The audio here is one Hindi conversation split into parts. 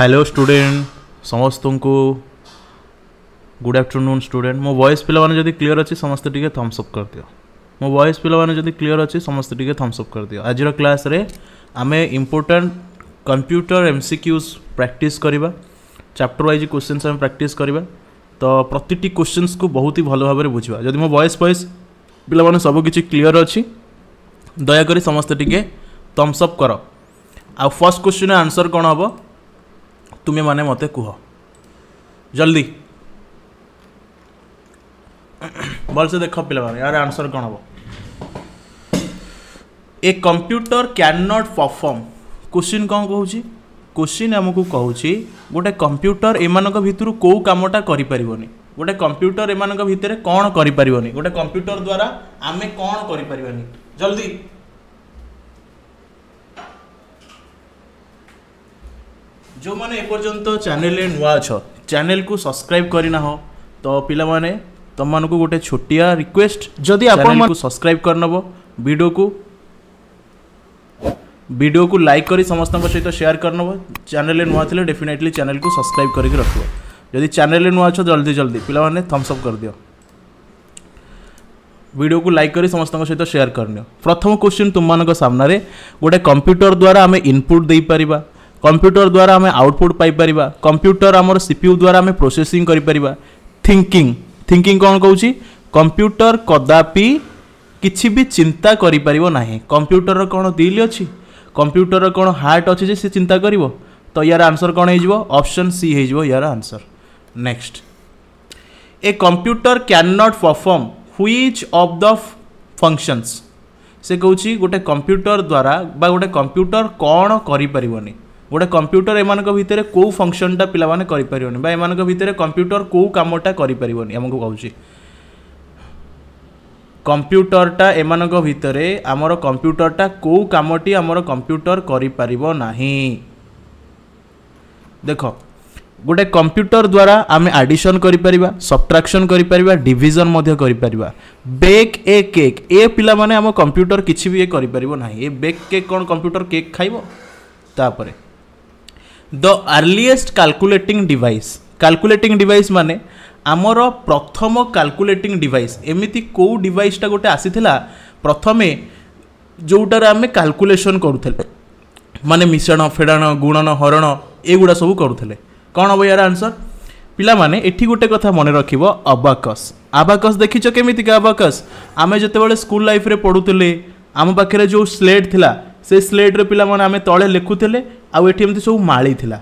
ହ୍ୟାଲୋ ଷ୍ଟୁଡେଣ୍ଟ ସମସ୍ତଙ୍କୁ ଗୁଡ଼ ଆଫ୍ଟରନୁନ୍ ଷ୍ଟୁଡେଣ୍ଟ ମୋ ଭଏସ୍ ପିଲାମାନେ ଯଦି କ୍ଲିଅର୍ ଅଛି ସମସ୍ତେ ଟିକେ ଥମ୍ସଅପ୍ କରିଦିଅ ମୋ ଭଏସ୍ ପିଲାମାନେ ଯଦି କ୍ଲିଅର୍ ଅଛି ସମସ୍ତେ ଟିକେ ଥମ୍ସଅପ୍ କରିଦିଅ ଆଜିର କ୍ଲାସ୍ରେ ଆମେ important computer MCQs practice କରିବା ଚାପ୍ଟର ୱାଇଜ୍ କୋଶ୍ଚିନ୍ସ ଆମେ ପ୍ରାକ୍ଟିସ୍ କରିବା ତ ପ୍ରତିଟି କୋଶ୍ଚିନ୍ସକୁ ବହୁତ ହି ଭଲ ଭାବରେ ବୁଝିବା ଯଦି ମୋ ଭଏସ୍ ଭଏସ୍ ପିଲାମାନେ ସବୁକିଛି କ୍ଲିଅର୍ ଅଛି ଦୟାକରି ସମସ୍ତେ ଟିକେ ଥମ୍ସଅପ୍ କର ଆଉ ଫର୍ଷ୍ଟ କୋଶ୍ଚିନ୍ର ଆନ୍ସର୍ କ'ଣ ହେବ ତୁମେମାନେ ମୋତେ କୁହ ଜଲ୍ଦି ଭଲସେ ଦେଖ ପିଲାମାନେ ଏହାର ଆନ୍ସର୍ କ'ଣ ହେବ a computer can not perform question କ'ଣ କହୁଛି କୋଶ୍ଚିନ୍ ଆମକୁ କହୁଛି ଗୋଟେ କମ୍ପ୍ୟୁଟର ଏମାନଙ୍କ ଭିତରୁ କେଉଁ କାମଟା କରିପାରିବନି ଗୋଟେ କମ୍ପ୍ୟୁଟର ଏମାନଙ୍କ ଭିତରେ କ'ଣ କରିପାରିବନି ଗୋଟେ କମ୍ପ୍ୟୁଟର ଦ୍ୱାରା ଆମେ କ'ଣ କରିପାରିବାନି ଜଲ୍ଦି जो मैंने एपर्तंत चेल नुआ अच चेल को सब्सक्राइब करना हो तो पाने तुमको गोटे छोटिया रिक्वेस्ट जदि आप सब्सक्राइब करनब भिड को भिड को लाइक कर समस्त सहित सेयार करनब चेल नुआ थे डेफिनेटली चेल को सब्सक्राइब करके रख जदि चेल नुआ अच जल्दी जल्दी पे थम्सअप कर दि भिड को लाइक कर समस्त सहित सेयार करनी प्रथम क्वेश्चन तुम मानक सामने गोटे कंप्यूटर द्वारा आम इनपुट दे पारा कंप्यूटर द्वारा आम आउटपुट पाई कंप्यूटर आम सीपीयू द्वारा आम प्रोसेंग थिंकिंग थिंकिंग कौन कौन कंप्यूटर कदापि किसी भी चिंता करना कंप्यूटर कौन दिल अच्छी कंप्यूटर कौन हार्ट अच्छे से चिंता कर तो यार आंसर कौन ऑप्शन सी हो यार आंसर नेक्स्ट ए कंप्यूटर क्या not perform which of the functions से कौच गोटे कंप्यूटर द्वारा बा गोटे कंप्यूटर कौन करनी ଗୋଟେ କମ୍ପ୍ୟୁଟର ଏମାନଙ୍କ ଭିତରେ କେଉଁ ଫଙ୍କସନଟା ପିଲାମାନେ କରିପାରିବନି ବା ଏମାନଙ୍କ ଭିତରେ କମ୍ପ୍ୟୁଟର କେଉଁ କାମଟା କରିପାରିବନି ଆମକୁ କହୁଛି କମ୍ପ୍ୟୁଟରଟା ଏମାନଙ୍କ ଭିତରେ ଆମର କମ୍ପ୍ୟୁଟରଟା କେଉଁ କାମଟି ଆମର କମ୍ପ୍ୟୁଟର କରିପାରିବ ନାହିଁ ଦେଖ ଗୋଟେ କମ୍ପ୍ୟୁଟର ଦ୍ୱାରା ଆମେ ଆଡ଼ିସନ୍ କରିପାରିବା ସବଟ୍ରାକ୍ସନ୍ କରିପାରିବା ଡିଭିଜନ୍ ମଧ୍ୟ କରିପାରିବା ବେକ୍ ଏ କେକ୍ ଏ ପିଲାମାନେ ଆମ କମ୍ପ୍ୟୁଟର କିଛି ବି ଏ କରିପାରିବ ନାହିଁ ଏ ବେକ୍ କେକ୍ କ'ଣ କମ୍ପ୍ୟୁଟର କେକ୍ ଖାଇବ ତାପରେ ଦ ଆର୍ଲିଏଷ୍ଟ କାଲକୁଲେଟିଂ ଡିଭାଇସ୍ କାଲକୁଲେଟିଂ ଡିଭାଇସ୍ ମାନେ ଆମର ପ୍ରଥମ କାଲକୁଲେଟିଂ ଡିଭାଇସ୍ ଏମିତି କେଉଁ ଡିଭାଇସ୍ଟା ଗୋଟେ ଆସିଥିଲା ପ୍ରଥମେ ଯେଉଁଟାରେ ଆମେ କାଲକୁଲେସନ୍ କରୁଥିଲେ ମାନେ ମିଶାଣ ଫେଡ଼ାଣ ଗୁଣନ ହରଣ ଏଗୁଡ଼ା ସବୁ କରୁଥିଲେ କ'ଣ ହେବ ୟାର ଆନ୍ସର୍ ପିଲାମାନେ ଏଠି ଗୋଟେ କଥା ମନେ ରଖିବ ଅବାକସ୍ ଆବାକସ୍ ଦେଖିଛ କେମିତିକା ଆବାକସ୍ ଆମେ ଯେତେବେଳେ ସ୍କୁଲ ଲାଇଫ୍ରେ ପଢ଼ୁଥିଲେ ଆମ ପାଖରେ ଯେଉଁ ସ୍ଲେଟ୍ ଥିଲା ସେ ସ୍ଲେଟ୍ରେ ପିଲାମାନେ ଆମେ ତଳେ ଲେଖୁଥିଲେ ଆଉ ଏଠି ଏମିତି ସବୁ ମାଳି ଥିଲା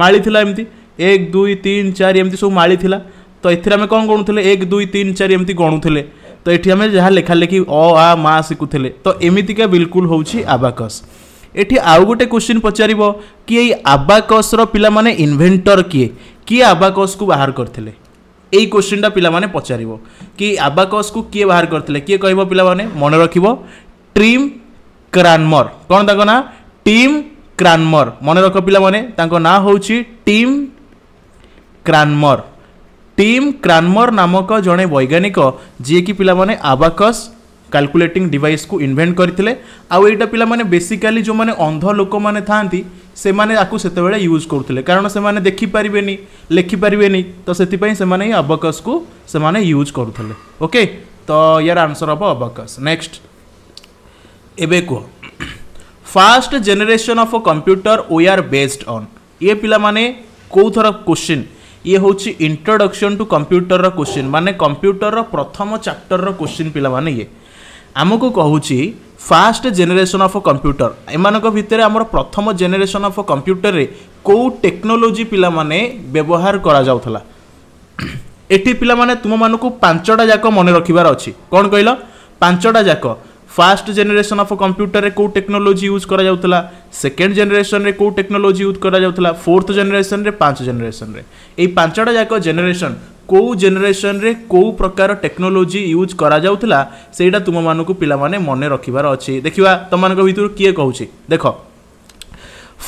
ମାଳି ଥିଲା ଏମିତି ଏକ ଦୁଇ ତିନି ଚାରି ଏମିତି ସବୁ ମାଳି ଥିଲା ତ ଏଥିରେ ଆମେ କ'ଣ ଗଣୁଥିଲେ ଏକ ଦୁଇ ତିନି ଚାରି ଏମିତି ଗଣୁଥିଲେ ତ ଏଠି ଆମେ ଯାହା ଲେଖାଲେଖି ଅ ଆ ମା ଶିଖୁଥିଲେ ତ ଏମିତିକା ବିଲକୁଲ ହେଉଛି ଆବାକସ୍ ଏଠି ଆଉ ଗୋଟେ କୋଶ୍ଚିନ୍ ପଚାରିବ କି ଏଇ ଆବାକସ୍ର ପିଲାମାନେ ଇନଭେଣ୍ଟର କିଏ କିଏ ଆବାକସ୍କୁ ବାହାର କରିଥିଲେ ଏଇ କୋଶ୍ଚିନ୍ଟା ପିଲାମାନେ ପଚାରିବ କି ଆବାକସ୍କୁ କିଏ ବାହାର କରିଥିଲେ କିଏ କହିବ ପିଲାମାନେ ମନେ ରଖିବ ଟିମ୍ କ୍ରାନମର କ'ଣ ତାଙ୍କ ନାଁ ଟିମ୍ क्रानमर मन रख पे ना हूँ टीम क्रानमर टीम क्रानमर नामक जड़े वैज्ञानिक जिकि पाने आवाकस कैलकुलेटिंग डिवाइस को इनभेन्ट करते आईटा पे बेसिकाली जो मैंने अंध लोक मैंने थानेत यूज करुले कारण से देखिपर लेखिपर तो से अबकस को से यूज करुले ओके तो यार आंसर हम अबकस नेक्स्ट एवं कह ফার্স্ট জেনেরেসন অফ কম্পুটর ওই আর বেসড অন ইয়ে পিলামানে কেউথর কোশ্চিন ইয়ে হচ্ছে ইন্ট্রোডকশন টু কম্পুটর কোশ্চিন মানে কম্পুটর প্রথম চাপ্টর কোশ্চিন পিলামানে ইয়ে ଆମକୁ କହୁଛି ଫାଷ୍ଟ ଜେନେରେସନ୍ ଅଫ୍ କମ୍ପ୍ୟୁଟର ଏମାନଙ୍କ ଭିତରେ ଆମର ପ୍ରଥମ ଜେନେରେସନ୍ ଅଫ୍ କମ୍ପ୍ୟୁଟରରେ କେଉଁ ଟେକ୍ନୋଲୋଜି ପିଲାମାନେ ବ୍ୟବହାର କରାଯାଉଥିଲା ଏଠି ପିଲାମାନେ ତୁମମାନଙ୍କୁ ପାଞ୍ଚଟା ଯାକ ମନେ ରଖିବାର ଅଛି କ'ଣ କହିଲ ପାଞ୍ଚଟା ଯାକ फास्ट जेनेसन अफ कंप्यूटर में कौ टेक्नोलोजी यूज कर सेकेंड जेनेसन में कौ टेक्नोलोजी यूज कर फोर्थ जेनेसन में पांच जेनेसन में ये पांचटा जाक जेनेसन कौ जेनेसन में कौ प्रकार टेक्नोलोजी यूज कराला से तुम मानक पे मन रखार अच्छे देखा तुम भितर किए कह देख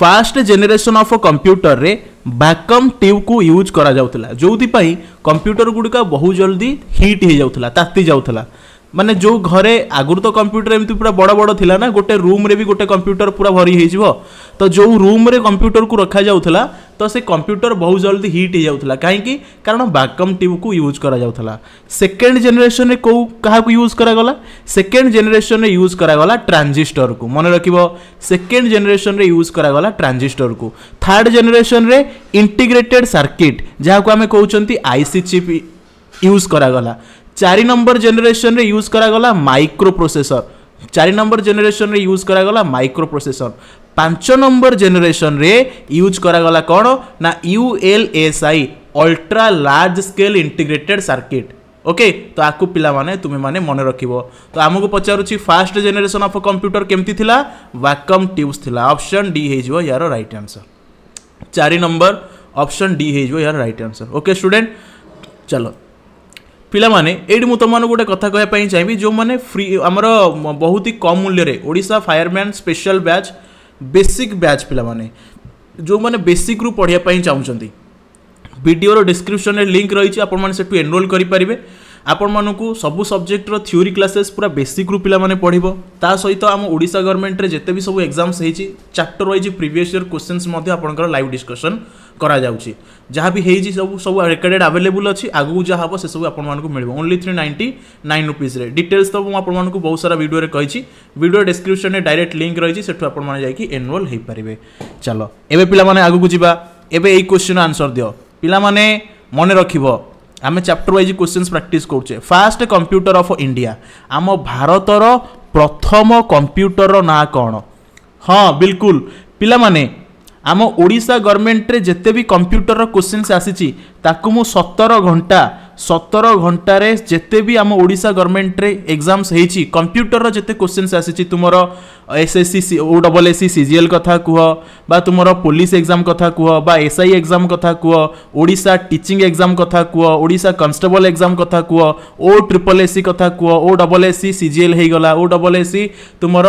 फास्ट जेनेसन अफ कंप्यूटर में भाकम ट्यूब को यूज करा कर जो कंप्यूटर गुड़िक बहुत जल्दी हिट हो जाऊला जाऊला जा मानने जो घरे आगु तो कंप्यूटर एमती पूरा बड़ बड़ थिला ना गोटे रूम्रे भी गोटे कंप्यूटर पूरा भरी हो तो जो रूम्रे कंप्यूटर को रखा जाऊला तो से कंप्यूटर बहुत जल्दी हिट हो जाता कहीं कारण बैकअप टीव को यूज कर सेकेंड जेनेसन में कौ क्या यूज कराला सेकेंड जेनेसन में यूज कराला ट्रांजिस्टर को मन रख सेकेंड जेनेसन में यूज कर ट्रांजिस्टर को थार्ड जेनेसन में इंटिग्रेटेड सर्किट जहाँ को आम कौन आईसी चिप यूज कराला ଚାରି ନମ୍ବର ଜେନେରେସନରେ ୟୁଜ୍ କରାଗଲା ମାଇକ୍ରୋ ପ୍ରୋସେସର ଚାରି ନମ୍ବର ଜେନେରେସନରେ ୟୁଜ୍ କରାଗଲା ମାଇକ୍ରୋ ପ୍ରୋସେସର ପାଞ୍ଚ ନମ୍ବର ଜେନେରେସନରେ ୟୁଜ୍ କରାଗଲା କ'ଣ ନା U L S I ultra large scale integrated circuit okay ତ ଆକୁ ପିଲାମାନେ ତୁମେମାନେ ମନେ ରଖିବ ତ ଆମକୁ ପଚାରୁଛି ଫାର୍ଷ୍ଟ ଜେନେରେସନ୍ ଅଫ୍ କମ୍ପ୍ୟୁଟର କେମିତି ଥିଲା ଭାକମ୍ ଟ୍ୟୁବ୍ସ ଥିଲା ଅପସନ୍ ଡି ହେଇଯିବ ୟାର ରାଇଟ୍ ଆନ୍ସର୍ ଚାରି ନମ୍ବର ଅପସନ୍ ଡି ହେଇଯିବ ୟାର ରାଇଟ୍ ଆନ୍ସର୍ ଓକେ ଷ୍ଟୁଡେଣ୍ଟ ଚାଲ ପିଲାମାନେ ଏଇଠି ମୁଁ ତୁମମାନଙ୍କୁ ଗୋଟେ କଥା କହିବା ପାଇଁ ଚାହିଁବି ଯେଉଁମାନେ ଫ୍ରି ଆମର ବହୁତ ହି କମ୍ ମୂଲ୍ୟରେ Odisha fireman special batch basic batch ପିଲାମାନେ ଯେଉଁମାନେ ବେସିକ୍ରୁ ପଢ଼ିବା ପାଇଁ ଚାହୁଁଛନ୍ତି ଭିଡ଼ିଓର ଡିସ୍କ୍ରିପ୍ସନରେ ଲିଙ୍କ୍ ରହିଛି ଆପଣମାନେ ସେଠୁ ଏନରୋଲ୍ କରିପାରିବେ ଆପଣମାନଙ୍କୁ ସବୁ ସବଜେକ୍ଟର ଥିଓରି କ୍ଲାସେସ୍ ପୁରା ବେସିକ୍ରୁ ପିଲାମାନେ ପଢ଼ିବ ତା ସହିତ ଆମ ଓଡ଼ିଶା ଗଭର୍ଣ୍ଣମେଣ୍ଟରେ ଯେତେ ବି ସବୁ ଏକ୍ଜାମ୍ସ ହେଇଛି chapter wise previous year questions ମଧ୍ୟ ଆପଣଙ୍କର ଲାଇଭ୍ ଡିସ୍କସନ୍ କରାଯାଉଛି ଯାହା ବି ହେଇଛି ସବୁ ସବୁ ରେକର୍ଡେଡ଼ ଆଭେଲେବୁଲ୍ ଅଛି ଆଗକୁ ଯାହା ହେବ ସେସବୁ ଆପଣମାନଙ୍କୁ ମିଳିବ ଓନ୍ଲି ଥ୍ରୀ ନାଇଣ୍ଟି ନାଇନ୍ ରୁପିଜ୍ରେ ଡିଟେଲ୍ସ ତ ମୁଁ ଆପଣମାନଙ୍କୁ ବହୁତ ସାରା ଭିଡ଼ିଓରେ କହିଛି ଭିଡ଼ିଓ ଡେସ୍କ୍ରିପ୍ସନ୍ରେ ଡାଇରେକ୍ଟ ଲିଙ୍କ୍ ରହିଛି ସେଠୁ ଆପଣମାନେ ଯାଇକି ଏନରୋଲ୍ ହୋଇପାରିବେ ଚାଲ ଏବେ ପିଲାମାନେ ଆଗକୁ ଯିବା ଏବେ ଏଇ କୋଶ୍ଚିନ୍ର ଆନ୍ସର୍ ଦିଅ ପିଲାମାନେ ମନେ ରଖିବ आम चैप्टर वाइज क्वेश्चन प्राक्ट करुचे फास्ट कंप्यूटर अफ इंडिया आम भारतर प्रथम कंप्यूटर ना कौन हाँ बिल्कुल पाने आम ओडा गवर्नमेंट जिते भी कंप्यूटर क्वेश्चन आसी सतर घंटा सतर घंटे जिते भी आम ओडा गवर्नमेंट एग्जाम्स होती कंप्यूटर जिते क्वेश्चन आसी तुम এসএসসি ও ডবল এসসি সিজিএল কথা কুহ বা তোমার পুলিশ এক্সাম কথা কুহ বা এসআই এক্সাম কথা কুহ ওড়িশা টিচিং এক্সাম কথা কুহ ওড়িশা কনস্টেবল এক্সাম কথা কুহ ও ট্রিপল এসসি কথা কুহ ও ডবল এসসি সিজিএল হয়েগলা ও ডবল এসসি তোমার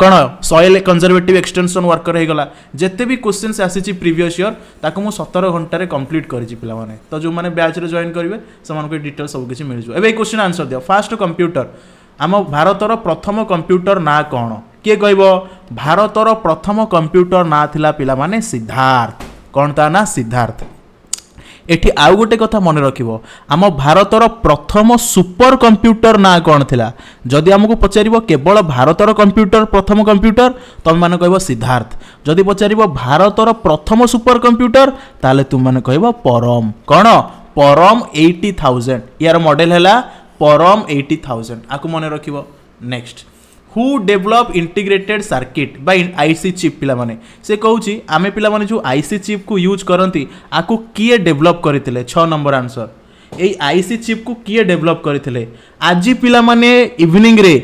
কোণ সয়েল কনজরভেটিভ এক্সটেনশন ওয়ার্কর হয়েগলা যেতে বি কোশ্চিন্স আসিছি প্রিভিয়স ইয়র তাকে মু সতের ঘণ্টার কমপ্লিট করেছি পিলামানে তো যে ব্যাচরে জয়েন করবে সে ডিটেল সবকিছু মিলিযোগ এবার এই কোশ্চিন আনসর দিও ফার্স্ট কম্প্ୟୁଟର ଆମ ଭାରତର ପ୍ରଥମ କମ୍ପ୍ୟୁଟର ନାଁ କ'ଣ କିଏ କହିବ ଭାରତର ପ୍ରଥମ କମ୍ପ୍ୟୁଟର ନାଁ ଥିଲା ପିଲାମାନେ ସିଦ୍ଧାର୍ଥ କ'ଣ ତା ନାଁ ସିଦ୍ଧାର୍ଥ ଏଠି ଆଉ ଗୋଟେ କଥା ମନେ ରଖିବ ଆମ ଭାରତର ପ୍ରଥମ ସୁପର କମ୍ପ୍ୟୁଟର ନାଁ କ'ଣ ଥିଲା ଯଦି ଆମକୁ ପଚାରିବ କେବଳ ଭାରତର କମ୍ପ୍ୟୁଟର ପ୍ରଥମ କମ୍ପ୍ୟୁଟର ତୁମେମାନେ କହିବ ସିଦ୍ଧାର୍ଥ ଯଦି ପଚାରିବ ଭାରତର ପ୍ରଥମ ସୁପର କମ୍ପ୍ୟୁଟର ତାହେଲେ ତୁମେମାନେ କହିବ ପରମ କ'ଣ ପରମ ଏଇଟି ଥାଉଜେଣ୍ଡ ୟାର ମଡ଼େଲ ହେଲା ପରମ ଏଇଟି ଥାଉଜେଣ୍ଡ ଆକୁ ମନେ ରଖିବ next who develop integrated circuit বা আইসি চিপ পিলামানে সে কৌছি আমি পিলামানে যে আইসি চিপ কু ইউজ করতে আকু কিয়ে ডেভেলপ করে ছ নম্বর আনসর এই আইসি চিপ কু কিয়ে ডেভেলপ করে আজ পিলামানে ইভিনিংরে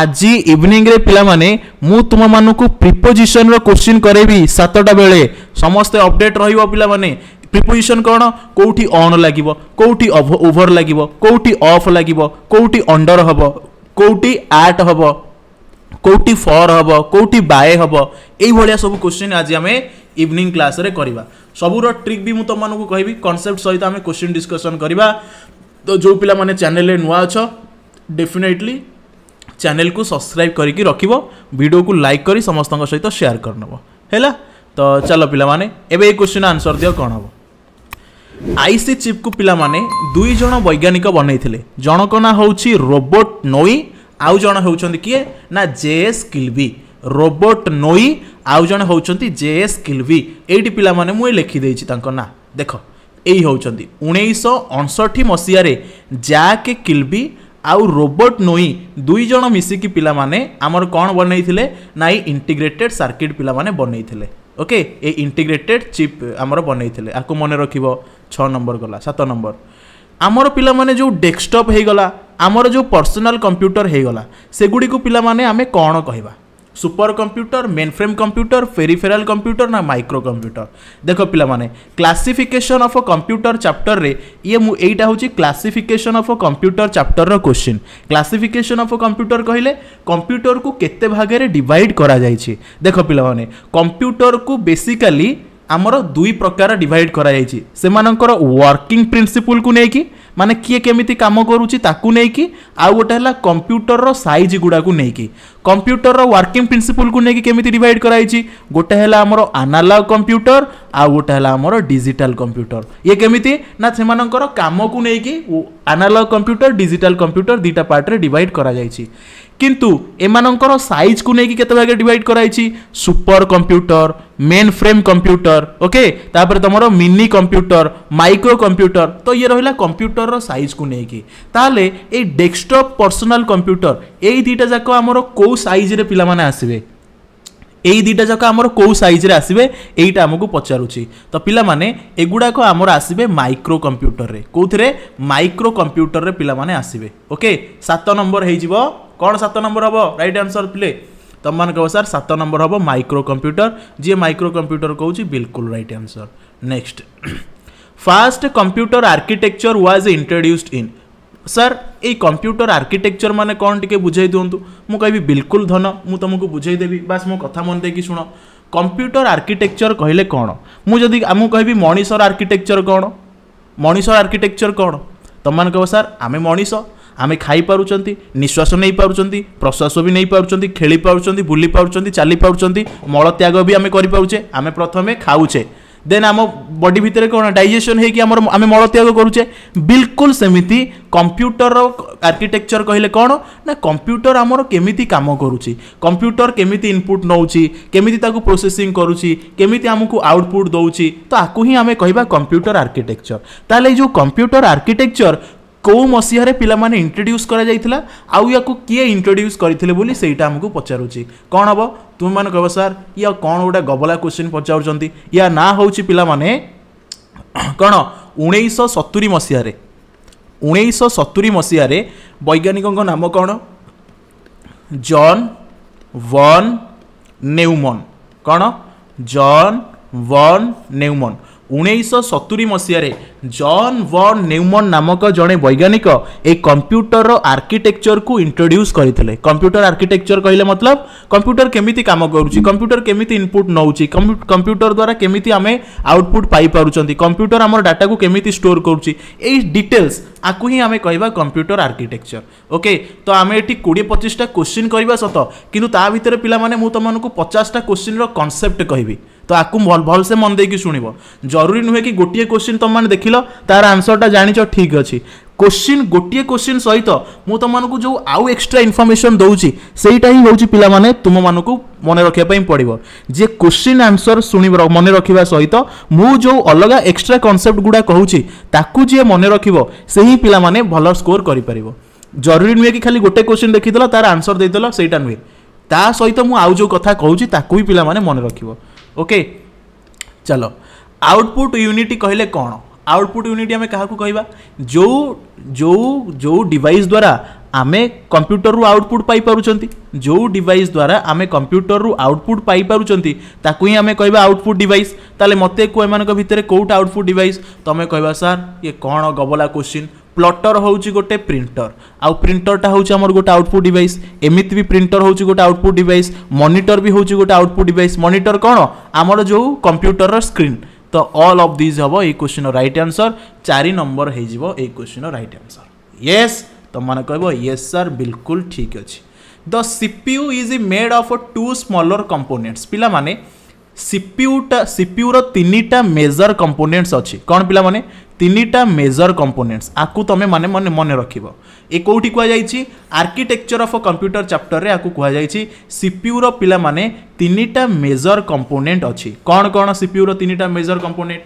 আজ ইভিনিংরে পিলামানে মু তুমমানকু প্রিপোজিশনর কোশ্চিন করাইবি সাতটা বেলে সমস্তে অপডেট রহব পিলামানে প্রিপোজিশন কোণ কোটি অন লাগিব কোটি ওভর লাগিব কোটি অফ লাগিব কোটি অন্ডর হব কোটি আট হব কোটি ফর হব কোটি বায়ে হব এইভাবে সব কোশ্চিন আজ আমি ইভিনিং ক্লাসে করা সবুর ট্রিক বি মু তোমাকে কবি কনসেপ্ট সহ আমি কোশ্চিন ডিসকসন করা তো যে পিলা মানে চ্যানেলে নূয়া অছ ডেফিনেটলি চ্যানেল কু সবসক্রাইব করি রকিব ভিডিও কু লাইক করে সমস্ত সহ সেয়ার করে নেব ହେଲା ତ ଚାଲ ପିଲାମାନେ ଏବେ ଏଇ କ୍ୱେଶ୍ଚିନ୍ ଆନ୍ସର ଦିଅ କ'ଣ ହେବ ଆଇସି ଚିପ୍କୁ ପିଲାମାନେ ଦୁଇ ଜଣ ବୈଜ୍ଞାନିକ ବନେଇଥିଲେ ଜଣଙ୍କ ନାଁ ହେଉଛି ରୋବୋଟ୍ ନୋଇ ଆଉ ଜଣେ ହେଉଛନ୍ତି କିଏ ନା ଜେ ଏସ୍ କିଲ୍ବି ରୋବର୍ଟ ନୋଇ ଆଉ ଜଣେ ହେଉଛନ୍ତି ଜେ ଏସ୍ କିଲ୍ବି ଏଇଠି ପିଲାମାନେ ମୁଁ ଏଇ ଲେଖିଦେଇଛି ତାଙ୍କ ନାଁ ଦେଖ ଏଇ ହେଉଛନ୍ତି ଉଣେଇଶହ ଅଣଷଠି ମସିହାରେ ଜାକ୍ କିଲ୍ବି ଆଉ ରୋବର୍ଟ ନୋଇ ଦୁଇ ଜଣ ମିଶିକି ପିଲାମାନେ ଆମର କ'ଣ ବନେଇଥିଲେ ନା ଏଇ ଇଣ୍ଟିଗ୍ରେଟେଡ୍ ସାର୍କିଟ୍ ପିଲାମାନେ ବନେଇଥିଲେ ଓକେ ଏ ଇଣ୍ଟିଗ୍ରେଟେଡ୍ ଚିପ୍ ଆମର ବନେଇଥିଲେ ଆକୁ ମନେ ରଖିବ ଛଅ ନମ୍ବର ଗଲା ସାତ ନମ୍ବର ଆମର ପିଲାମାନେ ଯେଉଁ ଡେସ୍କଟପ୍ ହେଇଗଲା ଆମର ଯେଉଁ ପର୍ସନାଲ କମ୍ପ୍ୟୁଟର ହେଇଗଲା ସେଗୁଡ଼ିକୁ ପିଲାମାନେ ଆମେ କ'ଣ କହିବା সুপর কম্প্যুটর মেন ফ্রেম কম্প্যুটর ফেরিফেরাল কম্প্যুটর না মাইক্রো কম্প্যুটর দেখ পিলামানে ক্লাসিফিকেসন অফ অ কম্প্যুটর চাপ্টরের ইয়ে মু এইটা হচ্ছে ক্লাসিফিকেসন অফ অ কম্প্যুটর চাপ্টরর question classification of a computer কহিলে কম্প্যুটরকু কেতে ভাগের ডিভাইড করা যাইছে দেখ পিলামানে কম্প্যুটরকু বেসিকালি আমার দুই প্রকার ডিভাইড করা যাইছে সেমানଙ୍କର ওয়ার্কিং প্রিন্সিপলকু নেইকি ମାନେ କିଏ କେମିତି କାମ କରୁଛି ତାକୁ ନେଇକି ଆଉ ଗୋଟେ ହେଲା କମ୍ପ୍ୟୁଟରର ସାଇଜ୍ ଗୁଡ଼ାକୁ ନେଇକି କମ୍ପ୍ୟୁଟରର ୱାର୍କିଂ ପ୍ରିନ୍ସିପୁଲ୍କୁ ନେଇକି କେମିତି ଡିଭାଇଡ୍ କରାଯାଇଛି ଗୋଟେ ହେଲା ଆମର ଆନାଲଗ୍ କମ୍ପ୍ୟୁଟର ଆଉ ଗୋଟେ ହେଲା ଆମର ଡିଜିଟାଲ୍ କମ୍ପ୍ୟୁଟର ଇଏ କେମିତି ନା ସେମାନଙ୍କର କାମକୁ ନେଇକି ଆନାଲଗ୍ କମ୍ପ୍ୟୁଟର ଡିଜିଟାଲ୍ କମ୍ପ୍ୟୁଟର ଦୁଇଟା ପାର୍ଟରେ ଡିଭାଇଡ୍ କରାଯାଇଛି କିନ୍ତୁ ଏମାନଙ୍କର ସାଇଜ୍କୁ ନେଇକି କେତେ ଭାଗରେ ଡିଭାଇଡ୍ କରାଯାଇଛି supercomputer mainframe computer okay তাপরে তোমার মিনি কম্পিউটর মাইক্রো কম্পিউটর তো ইয়ে রহিলা কম্পিউটর କମ୍ପ୍ୟୁଟରର ସାଇଜ୍କୁ ନେଇକି ତାହେଲେ ଏଇ ଡେସ୍କଟପ୍ ପର୍ସନାଲ୍ କମ୍ପ୍ୟୁଟର ଏଇ ଦୁଇଟା ଯାକ ଆମର କେଉଁ ସାଇଜ୍ରେ ପିଲାମାନେ ଆସିବେ এই দুইটা যাক আমার কেউ সাইজরে আসবে এইটা আমি পচারুছি তো পিলা মানে এগুড়াক আমার আসবে মাইক্রো কম্প্যুটরের কোথায় মাইক্রো কম্প্যুটরের পিলা মানে আসবে ওকে সাত নম্বর হয়ে যাব কোণ সাত নম্বর হব রাইট আনসর পিলে তোমাকে কব স্যার সাত নম্বর হব মাইক্রো কম্প্যুটর যে মাইক্রো কম্প্যুটর কৌছি বিলকুল right answer next first computer architecture was introduced in sir ଏଇ କମ୍ପ୍ୟୁଟର ଆର୍କିଟେକ୍ଚର ମାନେ କ'ଣ ଟିକେ ବୁଝାଇ ଦିଅନ୍ତୁ ମୁଁ କହିବି ବିଲକୁଲ ଧନ ମୁଁ ତୁମକୁ ବୁଝାଇ ଦେବି ବାସ୍ ମୋ କଥା ମନେ ଦେଇକି ଶୁଣ କମ୍ପ୍ୟୁଟର ଆର୍କିଟେକ୍ଚର କହିଲେ କ'ଣ ମୁଁ ଯଦି ଆମକୁ କହିବି ମଣିଷର ଆର୍କିଟେକ୍ଚର କ'ଣ ମଣିଷର ଆର୍କିଟେକ୍ଚର କ'ଣ ତୁମମାନେ କହିବ ସାର୍ ଆମେ ମଣିଷ ଆମେ ଖାଇପାରୁଛନ୍ତି ନିଶ୍ୱାସ ନେଇପାରୁଛନ୍ତି ପ୍ରଶ୍ୱାସ ବି ନେଇପାରୁଛନ୍ତି ଖେଳିପାରୁଛନ୍ତି ବୁଲିପାରୁଛନ୍ତି ଚାଲିପାରୁଛନ୍ତି ମଳତ୍ୟାଗ ବି ଆମେ କରିପାରୁଛେ ଆମେ ପ୍ରଥମେ ଖାଉଛେ ଦେନ୍ ଆମ বডি ভিতরে কোণ ডাইজেসন হয়েকি আমার আমি মলত্যাগ করুছে বিলকুল সেমিতি কম্প্ୟୁଟର ଆର୍କିଟେକ୍ଚର କହିଲେ କ'ଣ ନା କମ୍ପ୍ୟୁଟର ଆମର କେମିତି କାମ କରୁଛି କମ୍ପ୍ୟୁଟର କେମିତି ଇନପୁଟ୍ ନେଉଛି କେମିତି ତାକୁ ପ୍ରୋସେସିଂ କରୁଛି କେମିତି ଆମକୁ ଆଉଟପୁଟ୍ ଦେଉଛି ତ ଆକୁ ହିଁ ଆମେ କହିବା କମ୍ପ୍ୟୁଟର ଆର୍କିଟେକ୍ଚର ତାହେଲେ ଏଇ ଯେଉଁ କମ୍ପ୍ୟୁଟର ଆର୍କିଟେକ୍ଚର କେଉଁ ମସିହାରେ ପିଲାମାନେ ଇଣ୍ଟ୍ରୋଡ୍ୟୁସ୍ କରାଯାଇଥିଲା ଆଉ ୟାକୁ କିଏ ଇଣ୍ଟ୍ରୋଡ୍ୟୁସ୍ କରିଥିଲେ ବୋଲି ସେଇଟା ଆମକୁ ପଚାରୁଛି କ'ଣ ହେବ ତୁମେମାନେ କହିବ ସାର୍ ଇଏ କ'ଣ ଗୋଟେ ଗବଲା କ୍ୱେଶ୍ଚିନ୍ ପଚାରୁଛନ୍ତି ୟା ନାଁ ହେଉଛି ପିଲାମାନେ କ'ଣ ଉଣେଇଶହ ସତୁରି ମସିହାରେ ଉଣେଇଶହ ସତୁରି ମସିହାରେ ବୈଜ୍ଞାନିକଙ୍କ ନାମ କ'ଣ ଜନ୍ ଭନ୍ ନେଉମନ୍ କ'ଣ ଜନ୍ ଭନ୍ ନେଉମନ୍ ଉଣେଇଶହ ସତୁରି ମସିହାରେ ଜନ୍ ଭନ୍ ନ୍ୟୁମନ୍ ନାମକ ଜଣେ ବୈଜ୍ଞାନିକ ଏଇ କମ୍ପ୍ୟୁଟରର ଆର୍କିଟେକ୍ଚରକୁ ଇଣ୍ଟ୍ରୋଡ୍ୟୁସ୍ କରିଥିଲେ କମ୍ପ୍ୟୁଟର ଆର୍କିଟେକ୍ଚର କହିଲେ ମତଲବ କମ୍ପ୍ୟୁଟର କେମିତି କାମ କରୁଛି କମ୍ପ୍ୟୁଟର କେମିତି ଇନପୁଟ୍ ନେଉଛି କମ୍ପ୍ୟୁଟର ଦ୍ୱାରା କେମିତି ଆମେ ଆଉଟପୁଟ୍ ପାଇପାରୁଛନ୍ତି କମ୍ପ୍ୟୁଟର ଆମର ଡାଟାକୁ କେମିତି ଷ୍ଟୋର୍ କରୁଛି ଏଇ ଡିଟେଲ୍ସ ଆକୁ ହିଁ ଆମେ କହିବା କମ୍ପ୍ୟୁଟର ଆର୍କିଟେକ୍ଚର ଓକେ ତ ଆମେ ଏଠି କୋଡ଼ିଏ ପଚିଶଟା କୋଶ୍ଚିନ୍ କରିବା ସତ କିନ୍ତୁ ତା ଭିତରେ ପିଲାମାନେ ମୁଁ ତୁମମାନଙ୍କୁ ପଚାଶଟା କୋଶ୍ଚିନ୍ର କନସେପ୍ଟ କହିବି ତ ଆକୁ ଭଲସେ ମନ ଦେଇକି ଶୁଣିବ ଜରୁରୀ ନୁହେଁ କି ଗୋଟିଏ କୋଶ୍ଚିନ୍ ତୁମମାନେ ଦେଖିଲେ লিখিল তার আনসরটা জাঁচ ঠিক অছি কোশ্চিন গোটিয়ে কোশ্চিন সহিত মু তোমাকে যে আউ এক্সট্রা ইনফরমেশন দৌছি সেইটা হি হচ্ছে পিলামানে তুম মানুষ মনে রাখা পড়ব যে কোশ্চিন আনসর শুনি মনে রাখা সহিত মু যে অলগা এক্সট্রা কনসেপ্ট গুড়া কুচি তাকে যে মনে রাখব সেই পিলামানে ভাল স্কোর করে পারিব জরুরি নুহে কি খালি গোটে কোশ্চিন দেখিদেল তার আনসর দিয়েদেল সেইটা নুহে তা সহিত মু আউ যে কথা কুচি তাকে বি পিলামানে মনে রাখব ওকে চলো আউটপুট ইউনিট কহিলে କ'ଣ आउटपुट ୟୁନିଟ୍ ଆମେ କାହାକୁ କହିବା ଯେଉଁ ଯେଉଁ ଯେଉଁ ଡିଭାଇସ୍ ଦ୍ୱାରା ଆମେ କମ୍ପ୍ୟୁଟରରୁ ଆଉଟପୁଟ୍ ପାଇପାରୁଛନ୍ତି ଯେଉଁ ଡିଭାଇସ୍ ଦ୍ୱାରା ଆମେ କମ୍ପ୍ୟୁଟରରୁ ଆଉଟପୁଟ୍ ପାଇପାରୁଛନ୍ତି ତାକୁ ହିଁ ଆମେ କହିବା ଆଉଟପୁଟ୍ ଡିଭାଇସ୍ ତାହେଲେ ମୋତେ କୁହ ଏମାନଙ୍କ ଭିତରେ କେଉଁଟା ଆଉଟପୁଟ୍ ଡିଭାଇସ୍ ତୁମେ କହିବା ସାର୍ ଇଏ କ'ଣ ଗବଲା କୋଶ୍ଚିନ୍ ପ୍ଲଟର ହେଉଛି ଗୋଟେ ପ୍ରିଣ୍ଟର ଆଉ ପ୍ରିଣ୍ଟରଟା ହେଉଛି ଆମର ଗୋଟେ ଆଉଟପୁଟ୍ ଡିଭାଇସ୍ ଏମିତି ବି ପ୍ରିଣ୍ଟର ହେଉଛି ଗୋଟେ ଆଉଟପୁଟ୍ ଡିଭାଇସ୍ ମନିଟର ବି ହେଉଛି ଗୋଟେ ଆଉଟପୁଟ୍ ଡିଭାଇସ୍ ମନିଟର କ'ଣ ଆମର ଯେଉଁ କମ୍ପ୍ୟୁଟରର ସ୍କ୍ରିନ୍ ତ ଅଲ୍ ଅଫ୍ ଦିଜ୍ ହେବ ଏଇ କ୍ୱେଶ୍ଚିନ୍ର ରାଇଟ୍ ଆନ୍ସର୍ ଚାରି ନମ୍ବର ହେଇଯିବ ଏଇ କ୍ୱେଶ୍ଚିନ୍ର ରାଇଟ୍ ଆନ୍ସର୍ ୟେସ୍ ତୁମମାନେ କହିବ ୟେସ୍ ସାର୍ ବିଲକୁଲ ଠିକ୍ ଅଛି the CPU is made of two smaller components ପିଲାମାନେ ସିପିୟୁଟା ସିପିୟୁର ତିନିଟା ମେଜର କମ୍ପୋନେଣ୍ଟସ୍ ଅଛି କ'ଣ ପିଲାମାନେ তিনটা মেজর কম্পোনেন্টস আকু তুমি মানে মনে মনে রাখব এ কোটি কুযাই আর্কিটেকচর অফ কম্পুটর চাপ্টরের আকু কুযাই সিপিউর পিলা মানে তিনটা মেজর কম্পোনেন্ট অছি কণ কণ সিপিউর তিনটা মেজর কম্পোনেন্ট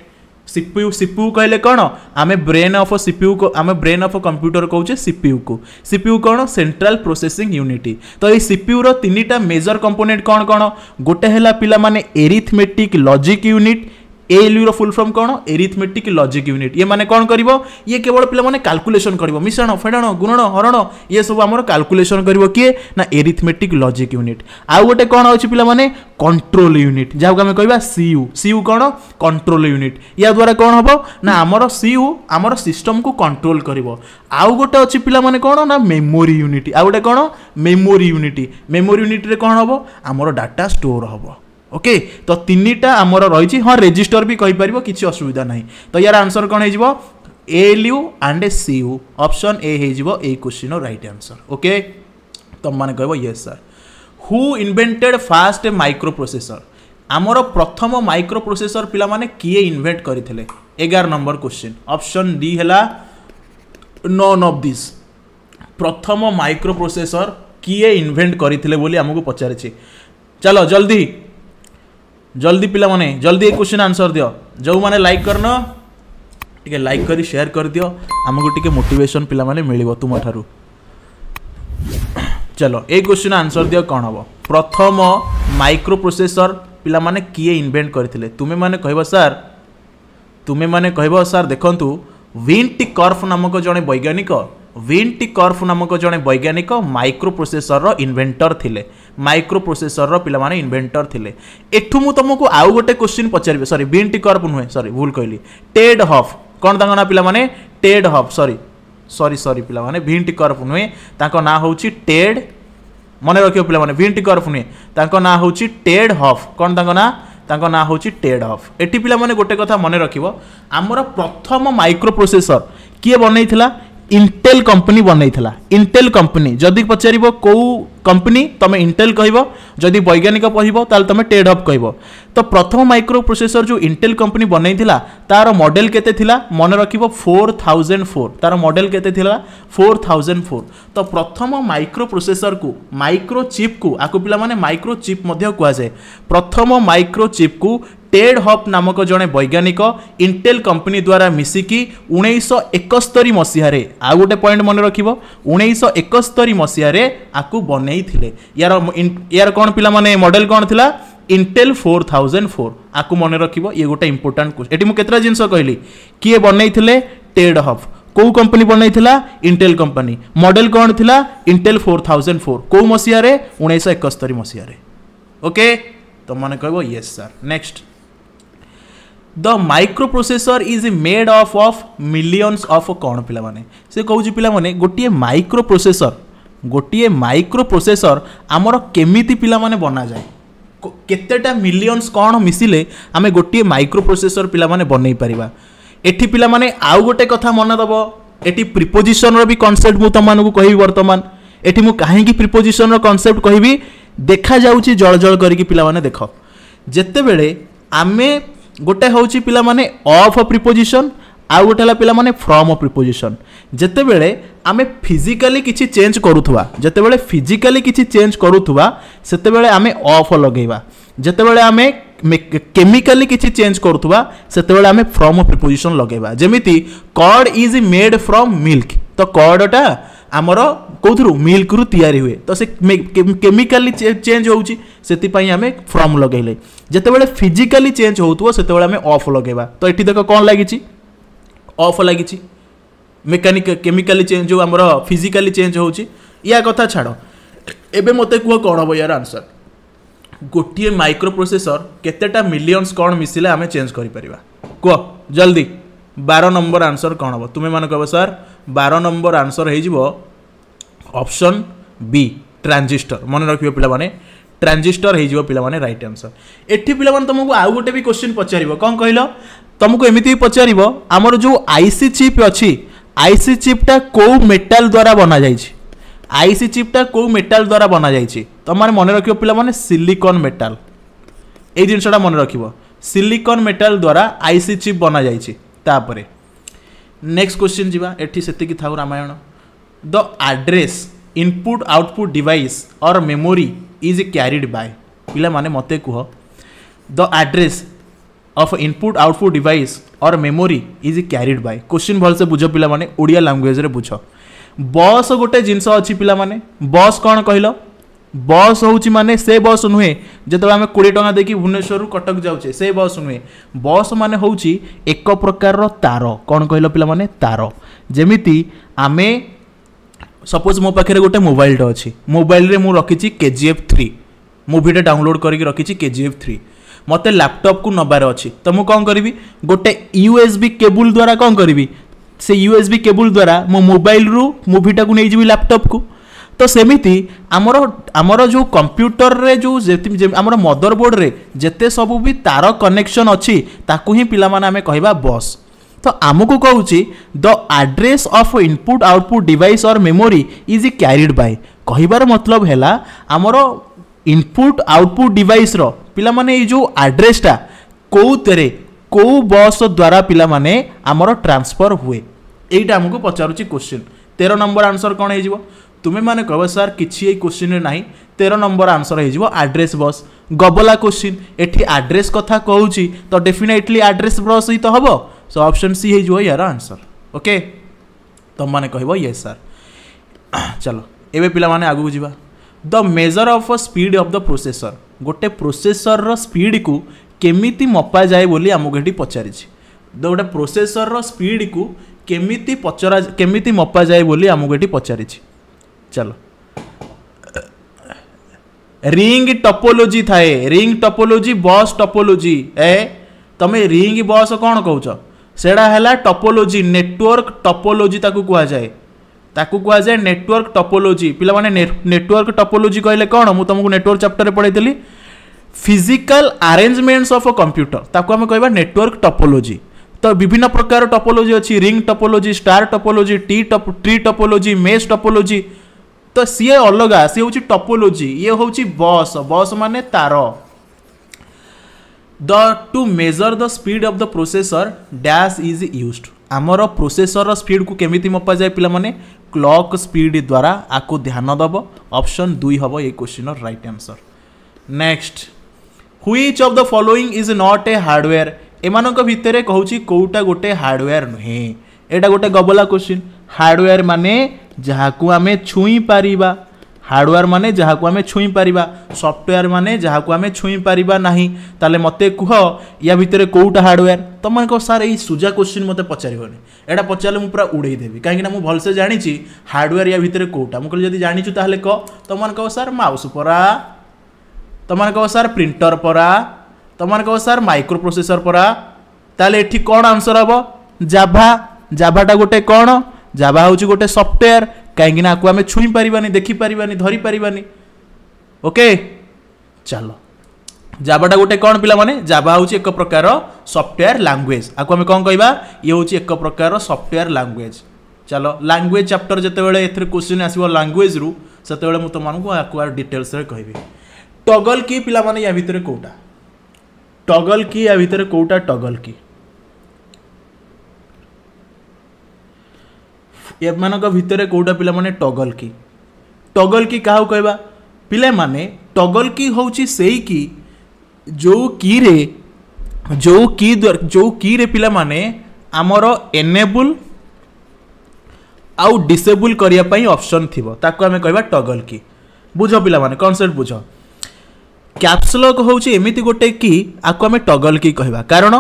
সিপিউ সিপিউ কহিলে কোণ আমি ব্রেন অফ সিপিউ আমি ব্রেন অফ কম্প্ୟୁଟର କହୁଛେ ସିପିୟୁକୁ ସିପିୟୁ କ'ଣ ସେଣ୍ଟ୍ରାଲ ପ୍ରୋସେସିଂ ୟୁନିଟ୍ ତ ଏଇ ସିପିୟୁର ତିନିଟା ମେଜର କମ୍ପୋନେଣ୍ଟ କ'ଣ କ'ଣ ଗୋଟେ ହେଲା ପିଲାମାନେ ଏରିଥମେଟିକ୍ ଲଜିକ୍ ୟୁନିଟ୍ ଏଏଲ୍ୟୁର ଫୁଲ୍ ଫର୍ମ କ'ଣ ଏରିଥମେଟିକ୍ ଲଜିକ୍ ୟୁନିଟ୍ ଇଏ ମାନେ କ'ଣ କରିବ ଇଏ କେବଳ ପିଲାମାନେ କାଲକୁଲେସନ୍ କରିବ ମିଶାଣ ଫେଡ଼ାଣ ଗୁଣଣ ହରଣ ଇଏ ସବୁ ଆମର କାଲକୁଲେସନ୍ କରିବ କିଏ ନା ଏରିଥମେଟିକ୍ ଲଜିକ୍ ୟୁନିଟ୍ ଆଉ ଗୋଟେ କ'ଣ ଅଛି ପିଲାମାନେ କଣ୍ଟ୍ରୋଲ ୟୁନିଟ୍ ଯାହାକୁ ଆମେ କହିବା ସିୟୁ ସିୟୁ କ'ଣ କଣ୍ଟ୍ରୋଲ ୟୁନିଟ୍ ୟା ଦ୍ୱାରା କ'ଣ ହେବ ନା ଆମର ସିୟୁ ଆମର ସିଷ୍ଟମକୁ କଣ୍ଟ୍ରୋଲ କରିବ ଆଉ ଗୋଟେ ଅଛି ପିଲାମାନେ କ'ଣ ନା ମେମୋରି ୟୁନିଟ୍ ଆଉ ଗୋଟେ କ'ଣ ମେମୋରି ୟୁନିଟ୍ ମେମୋରି ୟୁନିଟ୍ରେ କ'ଣ ହେବ ଆମର ଡାଟା ଷ୍ଟୋର୍ ହେବ ওকে তো তিনিটা আমার রয়েছে হ্যাঁ রেজিষ্টর বি কইপার কিছু অসুবিধা নাই তো ইয়ার আনসর কোণ হয়ে যাব L U and A C U option A হয়ে যাব এই কোশ্চিন রাইট আনসর ওকে তোমাকে কহব yes sir who invented first microprocessor আমার প্রথম মাইক্রো প্রোসেসর পিলা মানে কিয়ে ইনভেন্ট করে এগার নম্বর কোশ্চিন অপশন ডি হেলা নন অফ দিস প্রথম মাইক্রো প্রোসেসর কিয়ে ইনভেন্ট করে বলে আমাকে পচারিছে চলো জলদি जल्दी पाने जल्दी ये क्वेश्चन आंसर दियो जो मैंने लाइक करन टे लाइक कर शेयर कर दियो आमको टे मोटेसन पाने मिल तुम ठार चलो ये क्वेश्चन आंसर दियो कौन हम प्रथम माइक्रो प्रोसेसर पाने किए इनभेट करते तुम्हें मैंने कह सार तुम्हें मैंने कह सर देखु विंट कर्फ नामक जड़े वैज्ञानिक ୱିନ୍ କର୍ଫ ନାମକ ଜଣେ ବୈଜ୍ଞାନିକ ମାଇକ୍ରୋ ପ୍ରୋସେସରର ଇନଭେଣ୍ଟର ଥିଲେ ମାଇକ୍ରୋ ପ୍ରୋସେସରର ପିଲାମାନେ ଇନଭେଣ୍ଟର ଥିଲେ ଏଠୁ ମୁଁ ତୁମକୁ ଆଉ ଗୋଟେ କୋଶ୍ଚିନ୍ ପଚାରିବି ସରି ୱିନ୍ କର୍ଫ ନୁହେଁ ସରି ଭୁଲ କହିଲି ଟେଡ୍ ହଫ୍ କ'ଣ ତାଙ୍କ ନାଁ ପିଲାମାନେ ଟେଡ୍ ହଫ୍ ସରି ସରି ସରି ପିଲାମାନେ ଭିନ୍ କର୍ଫ ନୁହେଁ ତାଙ୍କ ନାଁ ହେଉଛି ଟେଡ୍ ମନେ ରଖିବ ପିଲାମାନେ ଭିନ୍ କର୍ଫ ନୁହେଁ ତାଙ୍କ ନାଁ ହେଉଛି ଟେଡ୍ ହଫ୍ କ'ଣ ତାଙ୍କ ନାଁ ତାଙ୍କ ନାଁ ହେଉଛି ଟେଡ୍ ହଫ୍ ଏଠି ପିଲାମାନେ ଗୋଟେ କଥା ମନେ ରଖିବ ଆମର ପ୍ରଥମ ମାଇକ୍ରୋ ପ୍ରୋସେସର କିଏ ବନେଇଥିଲା ଇଣ୍ଟେଲ୍ କମ୍ପାନୀ ବନେଇଥିଲା ଇଣ୍ଟେଲ୍ କମ୍ପାନୀ ଯଦି ପଚାରିବ କେଉଁ କମ୍ପାନୀ ତୁମେ ଇଣ୍ଟେଲ୍ କହିବ ଯଦି ବୈଜ୍ଞାନିକ କହିବ ତାହେଲେ ତୁମେ ଟେଡ୍ ହବ୍ କହିବ ତ ପ୍ରଥମ ମାଇକ୍ରୋ ପ୍ରୋସେସର ଯେଉଁ ଇଣ୍ଟେଲ୍ କମ୍ପାନୀ ବନେଇଥିଲା ତା'ର ମଡେଲ୍ କେତେ ଥିଲା ମନେ ରଖିବ ଫୋର୍ ଥାଉଜେଣ୍ଡ ଫୋର୍ ତା'ର ମଡେଲ୍ କେତେ ଥିଲା ଫୋର୍ ଥାଉଜେଣ୍ଡ ଫୋର୍ ତ ପ୍ରଥମ ମାଇକ୍ରୋ ପ୍ରୋସେସରକୁ ମାଇକ୍ରୋ ଚିପ୍କୁ ଆକୁ ପିଲାମାନେ ମାଇକ୍ରୋ ଚିପ୍ ମଧ୍ୟ କୁହାଯାଏ ପ୍ରଥମ ମାଇକ୍ରୋ ଚିପ୍କୁ ଟେଡ୍ ହପ୍ ନାମକ ଜଣେ ବୈଜ୍ଞାନିକ ଇଣ୍ଟେଲ୍ କମ୍ପାନୀ ଦ୍ୱାରା ମିଶିକି ଉଣେଇଶହ ଏକସ୍ତରୀ ମସିହାରେ ଆଉ ଗୋଟେ ପଏଣ୍ଟ ମନେ ରଖିବ ଉଣେଇଶହ ଏକସ୍ତରୀ ମସିହାରେ ଆକୁ ବନେଇଥିଲେ ୟାର ୟାର କ'ଣ ପିଲାମାନେ ମଡେଲ୍ କ'ଣ ଥିଲା ଇଣ୍ଟେଲ୍ ଫୋର୍ ଥାଉଜେଣ୍ଡ ଫୋର୍ ଆକୁ ମନେ ରଖିବ ଇଏ ଗୋଟେ ଇମ୍ପୋର୍ଟାଣ୍ଟ ଏଠି ମୁଁ କେତେଟା ଜିନିଷ କହିଲି କିଏ ବନେଇଥିଲେ ଟେଡ୍ ହପ୍ କେଉଁ କମ୍ପାନୀ ବନେଇଥିଲା ଇଣ୍ଟେଲ୍ କମ୍ପାନୀ ମଡେଲ୍ କ'ଣ ଥିଲା ଇଣ୍ଟେଲ୍ ଫୋର୍ ଥାଉଜେଣ୍ଡ ଫୋର୍ କେଉଁ ମସିହାରେ ଉଣେଇଶହ ଏକସ୍ତରୀ ମସିହାରେ ଓକେ ତୁମମାନେ କହିବ yes sir next the microprocessor is made of of millions of କ'ଣ ପିଲାମାନେ ସେ କହୁଛି ପିଲାମାନେ ଗୋଟିଏ ମାଇକ୍ରୋ ପ୍ରୋସେସର ଗୋଟିଏ ମାଇକ୍ରୋ ପ୍ରୋସେସର ଆମର କେମିତି ପିଲାମାନେ ବନାଯାଏ କେତେଟା ମିଲିଅନ୍ସ କ'ଣ ମିଶିଲେ ଆମେ ଗୋଟିଏ ମାଇକ୍ରୋ ପ୍ରୋସେସର ପିଲାମାନେ ବନେଇ ପାରିବା ଏଠି ପିଲାମାନେ ଆଉ ଗୋଟେ କଥା ମନେ ଦେବ ଏଠି ପ୍ରିପୋଜିସନର ବି କନସେପ୍ଟ ମୁଁ ତୁମମାନଙ୍କୁ କହିବି ବର୍ତ୍ତମାନ ଏଠି ମୁଁ କାହିଁକି ପ୍ରିପୋଜିସନର କନସେପ୍ଟ କହିବି ଦେଖାଯାଉଛି ଜଳ ଜଳ କରିକି ପିଲାମାନେ ଦେଖ ଯେତେବେଳେ ଆମେ ଗୋଟେ ହେଉଛି ପିଲାମାନେ ଅଫ୍ ପ୍ରିପୋଜିସନ୍ ଆଉ ଗୋଟେ ହେଲା ପିଲାମାନେ ଫ୍ରମ୍ ପ୍ରିପୋଜିସନ୍ ଯେତେବେଳେ ଆମେ ଫିଜିକାଲି କିଛି ଚେଞ୍ଜ କରୁଥିବା ଯେତେବେଳେ ଫିଜିକାଲି କିଛି ଚେଞ୍ଜ କରୁଥିବା ସେତେବେଳେ ଆମେ ଅଫ୍ ଲଗେଇବା ଯେତେବେଳେ ଆମେ କେମିକାଲି କିଛି ଚେଞ୍ଜ କରୁଥିବା ସେତେବେଳେ ଆମେ ଫ୍ରମ୍ ପ୍ରିପୋଜିସନ୍ ଲଗେଇବା ଯେମିତି curd is made from milk ତ କର୍ଡ଼ଟା ଆମର कौन मिल्क रु या हुए तो से केमिकाली चेंज होतीपे फ्रम लगे जिते बड़े फिजिकाली चेंज होते आम अफ लगे तो ये देख कौन लगी अफ लगी मेकानिक केमिकाली चेंज हो फिजिकाली चेंज हो कथा छाड़ एवं मत कह कौन हम यार आंसर गोटे माइक्रो प्रोसेसर केतटा मिलियनस कौन मिसले आम चेंज कर कह जल्दी बार नंबर आंसर कौन हम तुम्हें मन कह सर बार नंबर आंसर हो অপশন বি ট্রানজিষ্টর মনে রাখবে পিলামানে ট্রানজিষ্টর হয়ে পিলামানে রাইট আনসর এটি পিলামানে তোমাকে আউ গোটে বি কোশ্চিন পচারিব কম কহিল তোমাকে এমিতি পচারিব আমার যে আইসি চিপ অছি আইসি চিপটা কেউ মেটাল দ্বারা বনা যাইছে আইসি চিপটা কেউ মেটাল দ্বারা বনা যাইছে তোমার মনে রাখব পিলামানে সিলিকন মেটাল এই জিনিসটা মনে রাখব সিলিকন মেটাল দ্বারা আইসি চিপ বনা যাইছে তাপরে নেক্সট কোশ্চিন যা এটি সেতিকি থাকু Ramayana the address input output device or memory is carried by ପିଲାମାନେ ମୋତେ କୁହ the address of input output device or memory is carried by question ଭଲସେ ବୁଝ ପିଲାମାନେ ଓଡ଼ିଆ ଲାଙ୍ଗୁଏଜ୍ରେ ବୁଝ ବସ୍ ଗୋଟେ ଜିନିଷ ଅଛି ପିଲାମାନେ ବସ୍ କ'ଣ କହିଲ ବସ୍ ହେଉଛି ମାନେ ସେ ବସ୍ ନୁହେଁ ଯେତେବେଳେ ଆମେ କୋଡ଼ିଏ ଟଙ୍କା ଦେଇକି ଭୁବନେଶ୍ୱରରୁ କଟକ ଯାଉଛେ ସେ ବସ୍ ନୁହେଁ ବସ୍ ମାନେ ହେଉଛି ଏକ ପ୍ରକାରର ତାର କ'ଣ କହିଲ ପିଲାମାନେ ତାର ଯେମିତି ଆମେ ସପୋଜ୍ ମୋ ପାଖରେ ଗୋଟେ ମୋବାଇଲଟେ ଅଛି ମୋବାଇଲରେ ମୁଁ ରଖିଛି କେ ଜି ଏଫ୍ ଥ୍ରୀ ମୁଭିଟା ଡାଉନଲୋଡ଼ କରିକି ରଖିଛି କେ ଜି ଏଫ୍ ଥ୍ରୀ ମୋତେ ଲ୍ୟାପଟପ୍କୁ ନେବାର ଅଛି ତ ମୁଁ କ'ଣ କରିବି ଗୋଟେ ୟୁ ଏସ୍ ବି କେବୁଲ୍ ଦ୍ୱାରା କ'ଣ କରିବି ସେ ୟୁ ଏସ୍ ବି କେବୁଲ୍ ଦ୍ୱାରା ମୋ ମୋବାଇଲରୁ ମୁଭିଟାକୁ ନେଇଯିବି ଲ୍ୟାପଟପ୍କୁ ତ ସେମିତି ଆମର ଆମର ଯେଉଁ କମ୍ପ୍ୟୁଟରରେ ଯେଉଁ ଆମର ମଦରବୋର୍ଡ଼ରେ ଯେତେ ସବୁ ବି ତାର କନେକ୍ସନ୍ ଅଛି ତାକୁ ହିଁ ପିଲାମାନେ ଆମେ କହିବା ବସ୍ तो आमको कहूँ the address of input output device or memory is carried by कहबार मतलब है आमर इनपुट आउटपुट डिवाइस पाने जो आड्रेसटा कौतरे কেউ বস দ্বারা পিলামানে আমার ট্রান্সফর হুয়ে এইটা আমি পচারুছি কোশ্চিন তের নম্বর আনসর কম হয়ে তুমি মানে কব স্যার কিছু এই কোশ্চিনে না তের নম্বর আনসর হয়ে আড্রেস বস গবলা কোশ্চিন এটি আড্রেস কথা কৌছি তো ডেফিনেটলি আড্রেস বস হি তো হব सो ऑप्शन सी है जो है यार आंसर ओके तुम मैंने कह सर चलो एवं पाने आगे जावा the measure of speed of the processor गोटे प्रोसेसर स्पीड को केमी मपा जाए बोली आमको ये पचार गोटे प्रोसेसर स्पीड को केमी पचरा केमी मपा जाए बोली आमको ये पचार चलो रिंग टपोलोजी थाए रिंग टपोलोजी बस टपोलोजी ए तुम रिंग बस कौन कौ ସେଇଟା ହେଲା ଟପୋଲୋଜି ନେଟୱାର୍କ ଟପୋଲୋଜି ତାକୁ କୁହାଯାଏ ତାକୁ କୁହାଯାଏ ନେଟୱାର୍କ ଟପୋଲୋଜି ପିଲାମାନେ ନେଟୱାର୍କ ଟପୋଲୋଜି କହିଲେ କ'ଣ ମୁଁ ତୁମକୁ ନେଟୱାର୍କ ଚାପ୍ଟରରେ ପଢ଼େଇଥିଲି physical arrangements of a computer ତାକୁ ଆମେ କହିବା ନେଟୱାର୍କ ଟପୋଲୋଜି ତ ବିଭିନ୍ନ ପ୍ରକାର ଟପୋଲୋଜି ଅଛି ରିଙ୍ଗ ଟପୋଲୋଜି ଷ୍ଟାର ଟପୋଲୋଜି ଟି ଟ୍ରି ଟପୋଲୋଜି ମେସ୍ ଟପୋଲୋଜି ତ ସିଏ ଅଲଗା ସିଏ ହେଉଛି ଟପୋଲୋଜି ଇଏ ହେଉଛି ବସ୍ ବସ୍ ମାନେ ତାର the to measure the speed of the processor dash is used आमर प्रोसेसर स्पीड को केमी जाए पाने क्लक स्पीड द्वारा आपको ध्यान दब ऑप्शन दुई हम ये question right answer next which of the following is not a hardware ଏମାନଙ୍କ ଭିତରେ କହୁଛି କେଉଁଟା ଗୋଟେ ହାର୍ଡ଼ୱେୟାର ନୁହେଁ ଏଇଟା ଗୋଟେ ଗବଲା କୋଶ୍ଚିନ୍ ହାର୍ଡ଼ୱେୟାର ମାନେ ଯାହାକୁ ଆମେ ଛୁଇଁ ପାରିବା ହାର୍ଡ଼ୱେୟାର ମାନେ ଯାହାକୁ ଆମେ ଛୁଇଁ ପାରିବା ସଫ୍ଟୱେୟାର ମାନେ ଯାହାକୁ ଆମେ ଛୁଇଁ ପାରିବା ନାହିଁ ତାହେଲେ ମୋତେ କୁହ ୟା ଭିତରେ କେଉଁଟା ହାର୍ଡ଼ୱେୟାର ତୁମେ କହିବ ସାର୍ ଏଇ ସୁଜା କୋଶ୍ଚିନ୍ ମୋତେ ପଚାରିବନି ଏଇଟା ପଚାରିଲେ ମୁଁ ପୁରା ଉଡ଼େଇ ଦେବି କାହିଁକିନା ମୁଁ ଭଲସେ ଜାଣିଛି ହାର୍ଡ଼ୱେୟାର ୟା ଭିତରେ କେଉଁଟା ମୁଁ କହିଲି ଯଦି ଜାଣିଛୁ ତାହେଲେ କହ ତୁମମାନେ କହିବ ସାର୍ ମାଉସ୍ ପରା ତୁମମାନେ କହିବ ସାର୍ ପ୍ରିଣ୍ଟର ପରା ତୁମମାନେ କହିବ ସାର୍ ମାଇକ୍ରୋ ପ୍ରୋସେସର ପରା ତାହେଲେ ଏଠି କ'ଣ ଆନ୍ସର ହେବ ଜାଭା ଜାଭାଟା ଗୋଟେ କ'ଣ ଜାଭା ହେଉଛି ଗୋଟେ ସଫ୍ଟୱେୟାର कहीं आम छुई पारानी देखिपरानी धरीपरानी ओके चलो जाबाटा गोटे कौन पिला माने जाबा हूँ एक प्रकार सॉफ्टवेयर लैंग्वेज आपको आम कौन कह ये हूँ एक प्रकार सॉफ्टवेयर लैंग्वेज चलो लैंग्वेज चैप्टर जो एथर क्वेश्चन आसव लांगुएज रु से मुझ तुमको डिटेल्स कह टगल की पिला माने या भितर कौटा टगल की या भितर कौटा टगल की एम भितर कौटा पे टगल की टगल की क्या कह पाने टगल की हूँ से जो कि जो की जो की रे पाने आमर एनेबुल आसेबुल करने अपसन ताको आम कह टगल की बुझ पाने कनसेप्ट बुझ कैप्सलक हूँ एमती गोटे की आपको आम टगल की कह कारण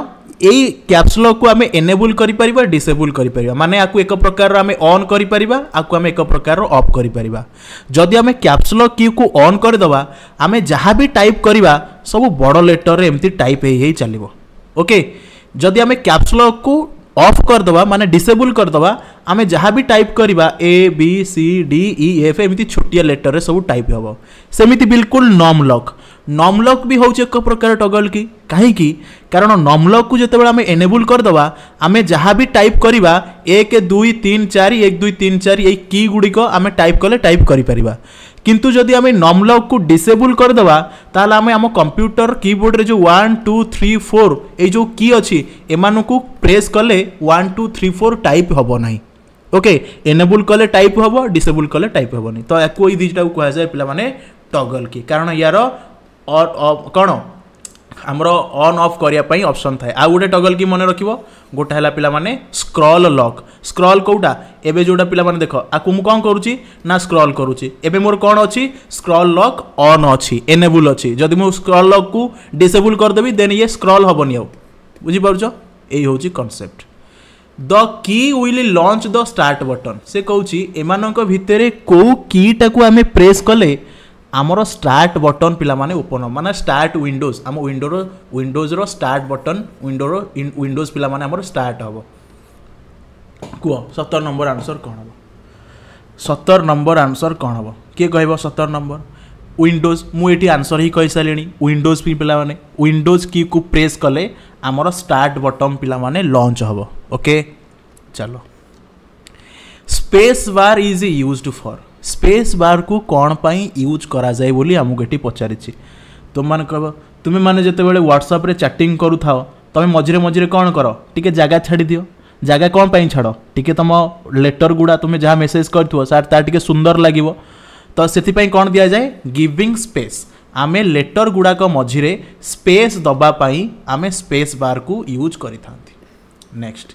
এই ক্যাপসলকু আমি এনেবল করিপারিবা ডিসেবল করিপারিবা মানে আকু এক প্রকার আমি অন করিপারিবা আকু আমি এক প্রকার অফ করিপারিবা যদি আমি ক্যাপসলক কিউকু অন করিদেবা আমি যাহা বি টাইপ করিবা সবু বড় লেটরে এমতি টাইপ হই হই চালিব ওকে যদি আমি ক্যাপসলকু অফ করদেবা মানে ডিসেবল করদেবা আমি যা বি টাইপ করা A B C D E F এমতি ছোটিয়া লেটরে সব টাইপ হব সেমিতি বিলকুল নম লক नमलक भी हूँ एक प्रकार टगल की कहीं कारण नमलक को जितेबाला आम एनेबुल करदे आम जहाँ भी टाइप करवा एक दुई तीन चार एक दुई तीन चार ये की गुड़िक आम टाइप कले टाइप कर किंतु जदि आम नमलक को डिसेबुल करदे आम आम कंप्यूटर कीबोर्ड जो वन टू थ्री फोर ये जो की अच्छी एम को प्रेस कले one two three four type हम ना ओके एनेबुल कले टाइप हम डिसेबुल कले टाइप नहीं तो या दिटा को कह जाए पे टगल की कारण यार କ'ଣ ଆମର ଅନ୍ ଅଫ୍ କରିବା ପାଇଁ ଅପସନ୍ ଥାଏ ଆଉ ଗୋଟେ ଟଗଲ୍ କି ମନେ ରଖିବ ଗୋଟେ ହେଲା ପିଲାମାନେ ସ୍କ୍ରଲ୍ ଲକ୍ ସ୍କ୍ରଲ୍ କେଉଁଟା ଏବେ ଯେଉଁଟା ପିଲାମାନେ ଦେଖ ଆକୁ ମୁଁ କ'ଣ କରୁଛି ନା ସ୍କ୍ରଲ୍ କରୁଛି ଏବେ ମୋର କ'ଣ ଅଛି ସ୍କ୍ରଲ୍ ଲକ୍ ଅନ୍ ଅଛି ଏନେବୁଲ୍ ଅଛି ଯଦି ମୁଁ ସ୍କ୍ରଲ୍ ଲକ୍କୁ ଡିସେବୁଲ୍ କରିଦେବି ଦେନ୍ ଇଏ ସ୍କ୍ରଲ୍ ହେବନି ଆଉ ବୁଝିପାରୁଛ ଏଇ ହେଉଛି concept the key will launch the start button ସେ କହୁଛି ଏମାନଙ୍କ ଭିତରେ କେଉଁ କିଟାକୁ ଆମେ ପ୍ରେସ୍ କଲେ ଆମର ଷ୍ଟାର୍ଟ ବଟନ୍ ପିଲାମାନେ ଓପନ୍ ମାନେ ଷ୍ଟାର୍ଟ ୱିଣ୍ଡୋଜ୍ ଆମ ୱିଣ୍ଡୋର ୱିଣ୍ଡୋଜ୍ର ଷ୍ଟାର୍ଟ ବଟନ୍ ୱିଣ୍ଡୋର ୱିଣ୍ଡୋଜ୍ ପିଲାମାନେ ଆମର ଷ୍ଟାର୍ଟ ହେବ କୁହ ସତର ନମ୍ବର ଆନ୍ସର୍ କ'ଣ ହେବ ସତର ନମ୍ବର ଆନ୍ସର୍ କ'ଣ ହେବ କିଏ କହିବ ସତର ନମ୍ବର ୱିଣ୍ଡୋଜ୍ ମୁଁ ଏଠି ଆନ୍ସର୍ ହିଁ କହିସାରିଲିଣି ୱିଣ୍ଡୋଜ୍ ବି ପିଲାମାନେ ୱିଣ୍ଡୋଜ୍ କିକୁ ପ୍ରେସ୍ କଲେ ଆମର ଷ୍ଟାର୍ଟ ବଟମ୍ ପିଲାମାନେ ଲଞ୍ଚ ହେବ ଓକେ ଚାଲ space bar is used for space ବାର୍କୁ କ'ଣ ପାଇଁ ୟୁଜ୍ କରାଯାଏ ବୋଲି ଆମକୁ ଏଠି ପଚାରିଛି ତୁମମାନେ କହିବ ତୁମେମାନେ ଯେତେବେଳେ ହ୍ୱାଟ୍ସଆପ୍ରେ ଚାଟିଂ କରୁଥାଅ ତୁମେ ମଝିରେ ମଝିରେ କ'ଣ କର ଟିକେ ଜାଗା ଛାଡ଼ିଦିଅ ଜାଗା କ'ଣ ପାଇଁ ଛାଡ଼ ଟିକେ ତୁମ ଲେଟର୍ ଗୁଡ଼ା ତୁମେ ଯାହା ମେସେଜ୍ କରିଥିବ ସାର୍ ତାହା ଟିକେ ସୁନ୍ଦର ଲାଗିବ ତ ସେଥିପାଇଁ କ'ଣ ଦିଆଯାଏ ଗିଭିଂ ସ୍ପେସ୍ ଆମେ ଲେଟର୍ ଗୁଡ଼ାକ ମଝିରେ ସ୍ପେସ୍ ଦେବା ପାଇଁ ଆମେ ସ୍ପେସ୍ ବାର୍କୁ ୟୁଜ୍ କରିଥାନ୍ତି next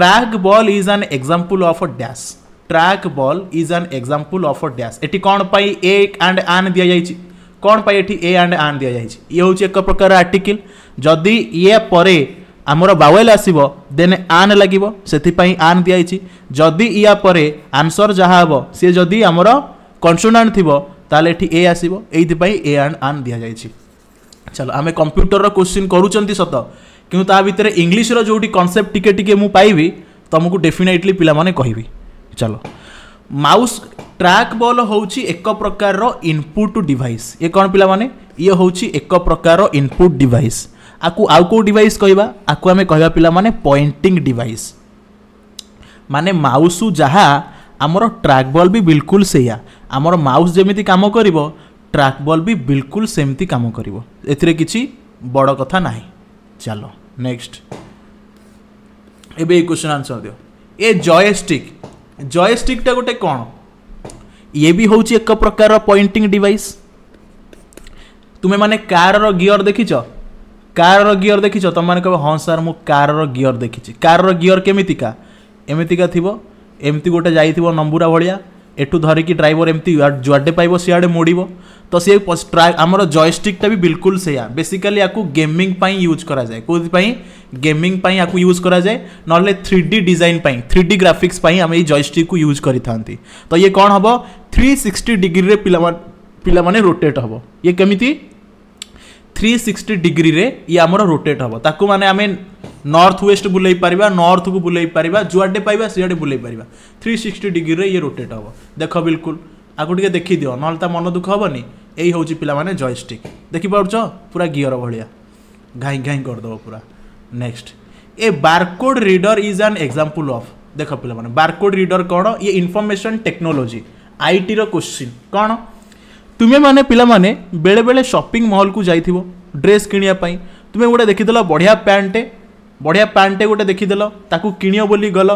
trackball is an example of dash trackball is an example of a dash एटी कौन पाई ए एंड आन दि जाइए कौन पाई एटी ए एंड आन दि जाइए ये हूँ एक प्रकार आर्टिकल जदि ये पर आमर बावेल आसव देन आन लगे से आन दि जदि या पर आंसर जहाँ हे सी जदि आमर कनसोनाट थी ताल ए आसव यही ए एंड आन दि जाइए चलो आम कंप्यूटर क्वेश्चन करुँच सत कि ता भितर इंग्लीश्र जोटी कनसेप्ट टी पाइबी तुमको डेफिनेटली पाने कहबी ଚାଲ ମାଉସ୍ ଟ୍ରାକ୍ ବଲ୍ ହେଉଛି ଏକ ପ୍ରକାରର ଇନପୁଟ୍ ଡିଭାଇସ୍ ଇଏ କ'ଣ ପିଲାମାନେ ଇଏ ହେଉଛି ଏକ ପ୍ରକାରର ଇନପୁଟ୍ ଡିଭାଇସ୍ ଆକୁ ଆଉ କେଉଁ ଡିଭାଇସ୍ କହିବା ଆକୁ ଆମେ କହିବା ପିଲାମାନେ ପଏଣ୍ଟିଂ ଡିଭାଇସ୍ ମାନେ ମାଉସ୍ ଯାହା ଆମର ଟ୍ରାକ୍ ବଲ୍ ବି ବିଲକୁଲ ସେଇଆ ଆମର ମାଉସ୍ ଯେମିତି କାମ କରିବ ଟ୍ରାକ୍ ବଲ୍ ବି ବିଲକୁଲ ସେମିତି କାମ କରିବ ଏଥିରେ କିଛି ବଡ଼ କଥା ନାହିଁ ଚାଲ ନେକ୍ସଟ ଏବେ ଏଇ କ୍ୱେଶ୍ଚନ୍ ଆନ୍ସର୍ ଦିଅ ଏ ଜୟଷ୍ଟିକ୍ ଜୟଷ୍ଟିକ୍ଟା ଗୋଟେ କ'ଣ ଇଏ ବି ହେଉଛି ଏକ ପ୍ରକାରର ପଏଣ୍ଟିଂ ଡିଭାଇସ୍ ତୁମେମାନେ କାର୍ର ଗିଅର୍ ଦେଖିଛ କାର୍ର ଗିଅର୍ ଦେଖିଛ ତୁମେମାନେ କହିବ ହଁ ସାର୍ ମୁଁ କାର୍ର ଗିଅର୍ ଦେଖିଛି କାର୍ର ଗିଅର୍ କେମିତିକା ଏମିତିକା ଥିବ ଏମିତି ଗୋଟେ ଯାଇଥିବ ନମ୍ବୁରା ଭଳିଆ ଏଠୁ ଧରିକି ଡ୍ରାଇଭର ଏମିତି ଯୁଆଡ଼େ ପାଇବ ସିଆଡ଼େ ମୋଡ଼ିବ ତ ସିଏ ଆମର ଜୟଷ୍ଟିକ୍ଟା ବି ବିଲକୁଲ ସେଇଆ ବେସିକାଲି ୟାକୁ ଗେମିଂ ପାଇଁ ୟୁଜ୍ କରାଯାଏ କେଉଁଥିପାଇଁ ଗେମିଂ ପାଇଁ ୟାକୁ ୟୁଜ୍ କରାଯାଏ ନହେଲେ ଥ୍ରୀ ଡି ଡିଜାଇନ୍ ପାଇଁ ଥ୍ରୀ ଡି ଗ୍ରାଫିକ୍ସ ପାଇଁ ଆମେ ଏଇ ଜୟଷ୍ଟିକ୍କୁ ୟୁଜ୍ କରିଥାନ୍ତି ତ ଇଏ କ'ଣ ହେବ ଥ୍ରୀ ସିକ୍ସଟି ଡିଗ୍ରୀରେ ପିଲାମାନେ ପିଲାମାନେ ରୋଟେଟ୍ ହେବ ଇଏ କେମିତି থ্রি সিক্সটি ডিগ্রিরে ইয়ে আমার রোটেট হব তাকে মানে আমি নর্থ ওয়েস্ট বুলাই পারিবা নর্থ কু বুলাই পারিবা যুয়াডে পাইবা সিয়াডে বুলাই পারিবা থ্রি সিক্সটি ডিগ্রিরে ইয়ে রোটেট হব দেখ বিলকুল আকু টিকে দেখি দিও নহলে তা মন দুঃখ হবনি ଏଇ ହେଉଛି ପିଲାମାନେ ଜୟଷ୍ଟିକ୍ ଦେଖିପାରୁଛ ପୁରା ଗିଅର ଭଳିଆ ଘାଇଁ ଘାଇଁ କରିଦେବ ପୁରା next a barcode reader is an example of ଦେଖ ପିଲାମାନେ ବାରକୋଡ଼ ରିଡର୍ କ'ଣ ଇଏ ଇନଫର୍ମେସନ୍ ଟେକ୍ନୋଲୋଜି ଆଇଟିର କୋଶ୍ଚିନ୍ କ'ଣ ତୁମେମାନେ ପିଲାମାନେ ବେଳେବେଳେ ସପିଂ ମଲ୍କୁ ଯାଇଥିବ ଡ୍ରେସ୍ କିଣିବା ପାଇଁ ତୁମେ ଗୋଟେ ଦେଖିଦେଲ ବଢ଼ିଆ ପ୍ୟାଣ୍ଟଟେ ବଢ଼ିଆ ପ୍ୟାଣ୍ଟଟେ ଗୋଟେ ଦେଖିଦେଲ ତାକୁ କିଣିବ ବୋଲି ଗଲ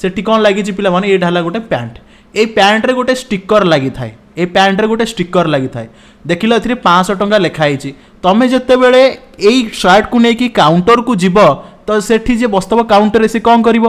ସେଠି କ'ଣ ଲାଗିଛି ପିଲାମାନେ ଏଇଟା ହେଲା ଗୋଟେ ପ୍ୟାଣ୍ଟ ଏଇ ପ୍ୟାଣ୍ଟରେ ଗୋଟେ ଷ୍ଟିକର୍ ଲାଗିଥାଏ ଏ ପ୍ୟାଣ୍ଟରେ ଗୋଟେ ଷ୍ଟିକର ଲାଗିଥାଏ ଦେଖିଲ ଏଥିରେ ପାଞ୍ଚଶହ ଟଙ୍କା ଲେଖା ହେଇଛି ତମେ ଯେତେବେଳେ ଏଇ ସାର୍ଟକୁ ନେଇକି କାଉଣ୍ଟରକୁ ଯିବ ତ ସେଠି ଯିଏ ବସିଥିବ କାଉଣ୍ଟରରେ ସେ କ'ଣ କରିବ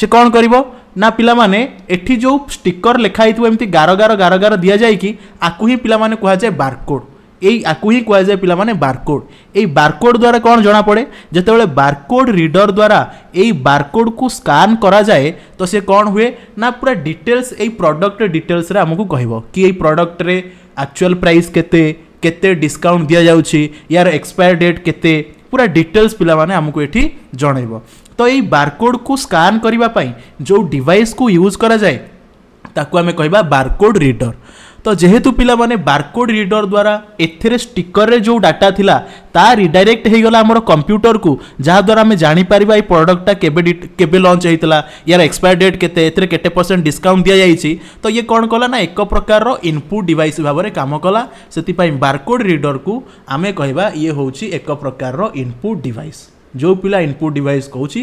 ସେ କ'ଣ କରିବ ନା ପିଲାମାନେ ଏଠି ଯେଉଁ ଷ୍ଟିକର ଲେଖା ହେଇଥିବ ଏମିତି ଗାର ଗାର ଗାର ଗାର ଦିଆଯାଇକି ଆକୁ ହିଁ ପିଲାମାନେ କୁହାଯାଏ ବାରକୋଡ଼ এই আকু ହିଁ କୁହାଯାଏ ପିଲାମାନେ ବାରକୋଡ଼ ଏଇ ବାରକୋଡ଼ ଦ୍ୱାରା କ'ଣ ଜଣାପଡ଼େ ଯେତେବେଳେ ବାରକୋଡ଼ ରିଡର ଦ୍ୱାରା ଏଇ ବାରକୋଡ଼କୁ ସ୍କାନ୍ କରାଯାଏ ତ ସେ କ'ଣ ହୁଏ ନା ପୁରା ଡିଟେଲ୍ସ ଏଇ ପ୍ରଡ଼କ୍ଟ ଡିଟେଲ୍ସରେ ଆମକୁ କହିବ କି ଏଇ ପ୍ରଡ଼କ୍ଟରେ ଆକ୍ଚୁଆଲ୍ ପ୍ରାଇସ୍ କେତେ କେତେ ଡିସ୍କାଉଣ୍ଟ ଦିଆଯାଉଛି ୟାର ଏକ୍ସପାୟର ଡେଟ୍ କେତେ ପୁରା ଡିଟେଲ୍ସ ପିଲାମାନେ ଆମକୁ ଏଠି ଜଣାଇବ ତ ଏଇ ବାରକୋଡ଼କୁ ସ୍କାନ୍ କରିବା ପାଇଁ ଯେଉଁ ଡିଭାଇସ୍କୁ ୟୁଜ୍ କରାଯାଏ ତାକୁ ଆମେ କହିବା ବାରକୋଡ଼ ରିଡର ତ ଯେହେତୁ ପିଲାମାନେ ବାରକୋଡ଼୍ ରିଡର୍ ଦ୍ୱାରା ଏଥିରେ ଷ୍ଟିକରରେ ଯେଉଁ ଡାଟା ଥିଲା ତା ରିଡାଇରେକ୍ଟ ହୋଇଗଲା ଆମର କମ୍ପ୍ୟୁଟରକୁ ଯାହାଦ୍ୱାରା ଆମେ ଜାଣିପାରିବା ଏଇ ପ୍ରଡ଼କ୍ଟଟା କେବେ କେବେ ଲଞ୍ଚ ହୋଇଥିଲା ୟାର ଏକ୍ସପାୟର ଡେଟ୍ କେତେ ଏଥିରେ କେତେ ପରସେଣ୍ଟ ଡିସକାଉଣ୍ଟ ଦିଆଯାଇଛି ତ ଇଏ କ'ଣ କଲା ନା ଏକ ପ୍ରକାରର ଇନପୁଟ୍ ଡିଭାଇସ୍ ଭାବରେ କାମ କଲା ସେଥିପାଇଁ ବାରକୋଡ଼୍ ରିଡର୍କୁ ଆମେ କହିବା ଇଏ ହେଉଛି ଏକ ପ୍ରକାରର ଇନପୁଟ୍ ଡିଭାଇସ୍ ଯେଉଁ ପିଲା ଇନପୁଟ୍ ଡିଭାଇସ୍ କହୁଛି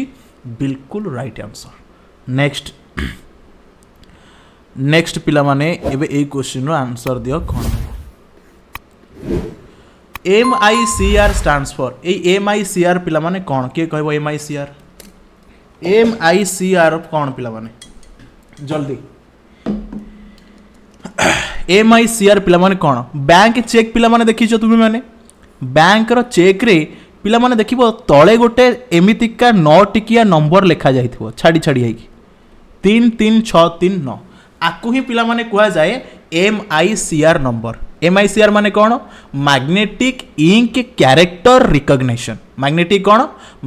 ବିଲକୁଲ ରାଇଟ୍ ଆନ୍ସର୍ ନେକ୍ସଟ ନେକ୍ସଟ ପିଲାମାନେ ଏବେ ଏଇ କ୍ୱେଶ୍ଚିନ୍ର ଆନ୍ସର ଦିଅ କ'ଣ M I C R stands for ଏଇ ଏମ୍ ଆଇ ସି ଆର୍ ପିଲାମାନେ କ'ଣ କିଏ କହିବ M I C R M I C R କ'ଣ ପିଲାମାନେ ଜଲ୍ଦି ଏମ୍ ଆଇ ସି ଆର୍ ପିଲାମାନେ କ'ଣ ବ୍ୟାଙ୍କ ଚେକ୍ ପିଲାମାନେ ଦେଖିଛ ତୁମେମାନେ ବ୍ୟାଙ୍କର ଚେକ୍ରେ ପିଲାମାନେ ଦେଖିବ ତଳେ ଗୋଟେ ଏମିତିକା ନଅଟିକିଆ ନମ୍ବର ଲେଖାଯାଇଥିବ ଛାଡ଼ି ଛାଡ଼ି ହେଇକି ତିନି ତିନି ଛଅ ତିନି ନଅ ଆକୁ ହିଁ ପିଲାମାନେ କୁହାଯାଏ M I C R number M I C R ମାନେ କ'ଣ magnetic ink character recognition magnetic କ'ଣ